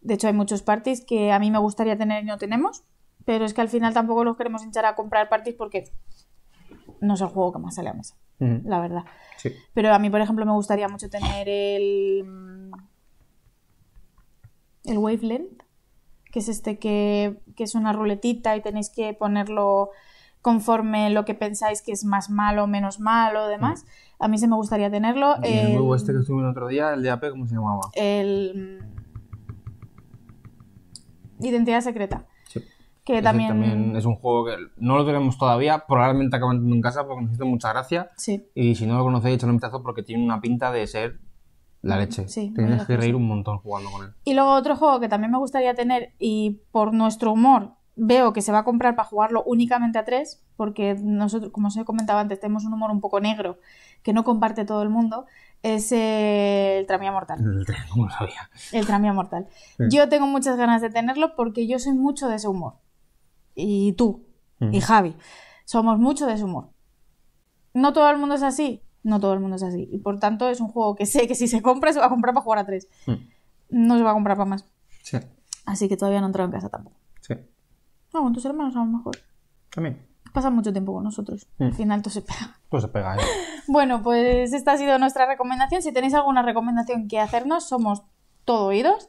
[SPEAKER 1] De hecho, hay muchos parties que a mí me gustaría tener y no tenemos, pero es que al final tampoco los queremos hinchar a comprar parties porque no es el juego que más sale a mesa, la verdad. Pero a mí, por ejemplo, me gustaría mucho tener el. el Wavelength que es este que, es una ruletita y tenéis que ponerlo conforme lo que pensáis que es más malo, menos malo, demás. Mm. A mí se me gustaría tenerlo. el, nuevo
[SPEAKER 2] este que estuve el otro día, el de AP, ¿cómo se llamaba?
[SPEAKER 1] El... Mm, Identidad secreta. Sí. Que también...
[SPEAKER 2] Es un juego que no lo tenemos todavía, probablemente acabando en casa porque nos hizo mucha gracia. Sí. Y si no lo conocéis, echadle un vistazo porque tiene una pinta de ser la leche. Sí, Tienes que reír un montón jugando con él.
[SPEAKER 1] Y luego otro juego que también me gustaría tener y por nuestro humor veo que se va a comprar para jugarlo únicamente a tres, porque nosotros, como os he comentado antes, tenemos un humor un poco negro que no comparte todo el mundo, es el Tramía mortal. El, Tramía mortal. Yo tengo muchas ganas de tenerlo porque yo soy mucho de ese humor. Y tú, y Javi, somos mucho de ese humor. No todo el mundo es así, no todo el mundo es así. Y por tanto, es un juego que sé que si se compra, se va a comprar para jugar a tres. No se va a comprar para más. Sí. Así que todavía no he en casa tampoco. Sí. No, con tus hermanos a lo mejor. También. Pasan mucho tiempo con nosotros. Mm. Al final todo se pega. Todo pues se pega, ¿eh? bueno, pues esta ha sido nuestra recomendación. Si tenéis alguna recomendación que hacernos, somos todo oídos.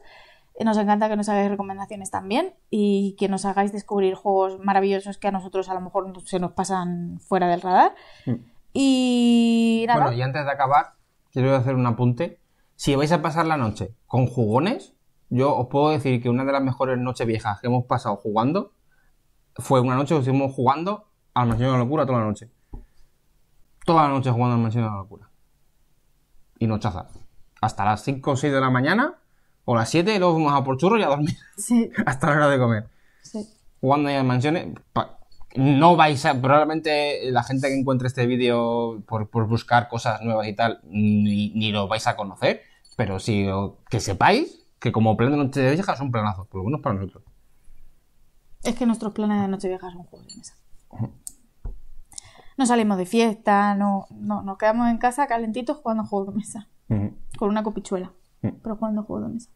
[SPEAKER 1] Eh, nos encanta que nos hagáis recomendaciones también y que nos hagáis descubrir juegos maravillosos que a nosotros a lo mejor se nos pasan fuera del radar. Mm. Y Bueno, y
[SPEAKER 2] antes de acabar, quiero hacer un apunte. Si vais a pasar la noche con jugones, yo os puedo decir que una de las mejores noches viejas que hemos pasado jugando fue una noche que estuvimos jugando al Mansión de la Locura toda la noche. Toda la noche jugando al Mansión de la Locura. Y nochaza. Hasta las 5 o 6 de la mañana o las 7 y luego fuimos a por churros y a dormir. Hasta la hora de comer. Sí. Jugando ahí en mansiones no vais a, probablemente la gente que encuentre este vídeo por, buscar cosas nuevas y tal, ni, lo vais a conocer, pero sí que sepáis que como plan de de es son planazos, por lo menos para nosotros.
[SPEAKER 1] Es que nuestros planes de Nochevieja son juegos de mesa. No salimos de fiesta, no, no, nos quedamos en casa calentitos jugando juegos de mesa. Con una copichuela, pero jugando juegos de mesa.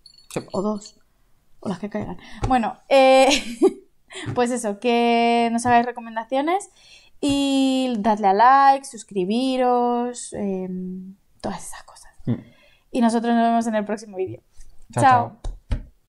[SPEAKER 1] O dos, o las que caigan. Bueno, eh... pues eso, que nos hagáis recomendaciones y dadle a like, suscribiros, em, todas esas cosas. Mm. Y nosotros nos vemos en el próximo vídeo. chao.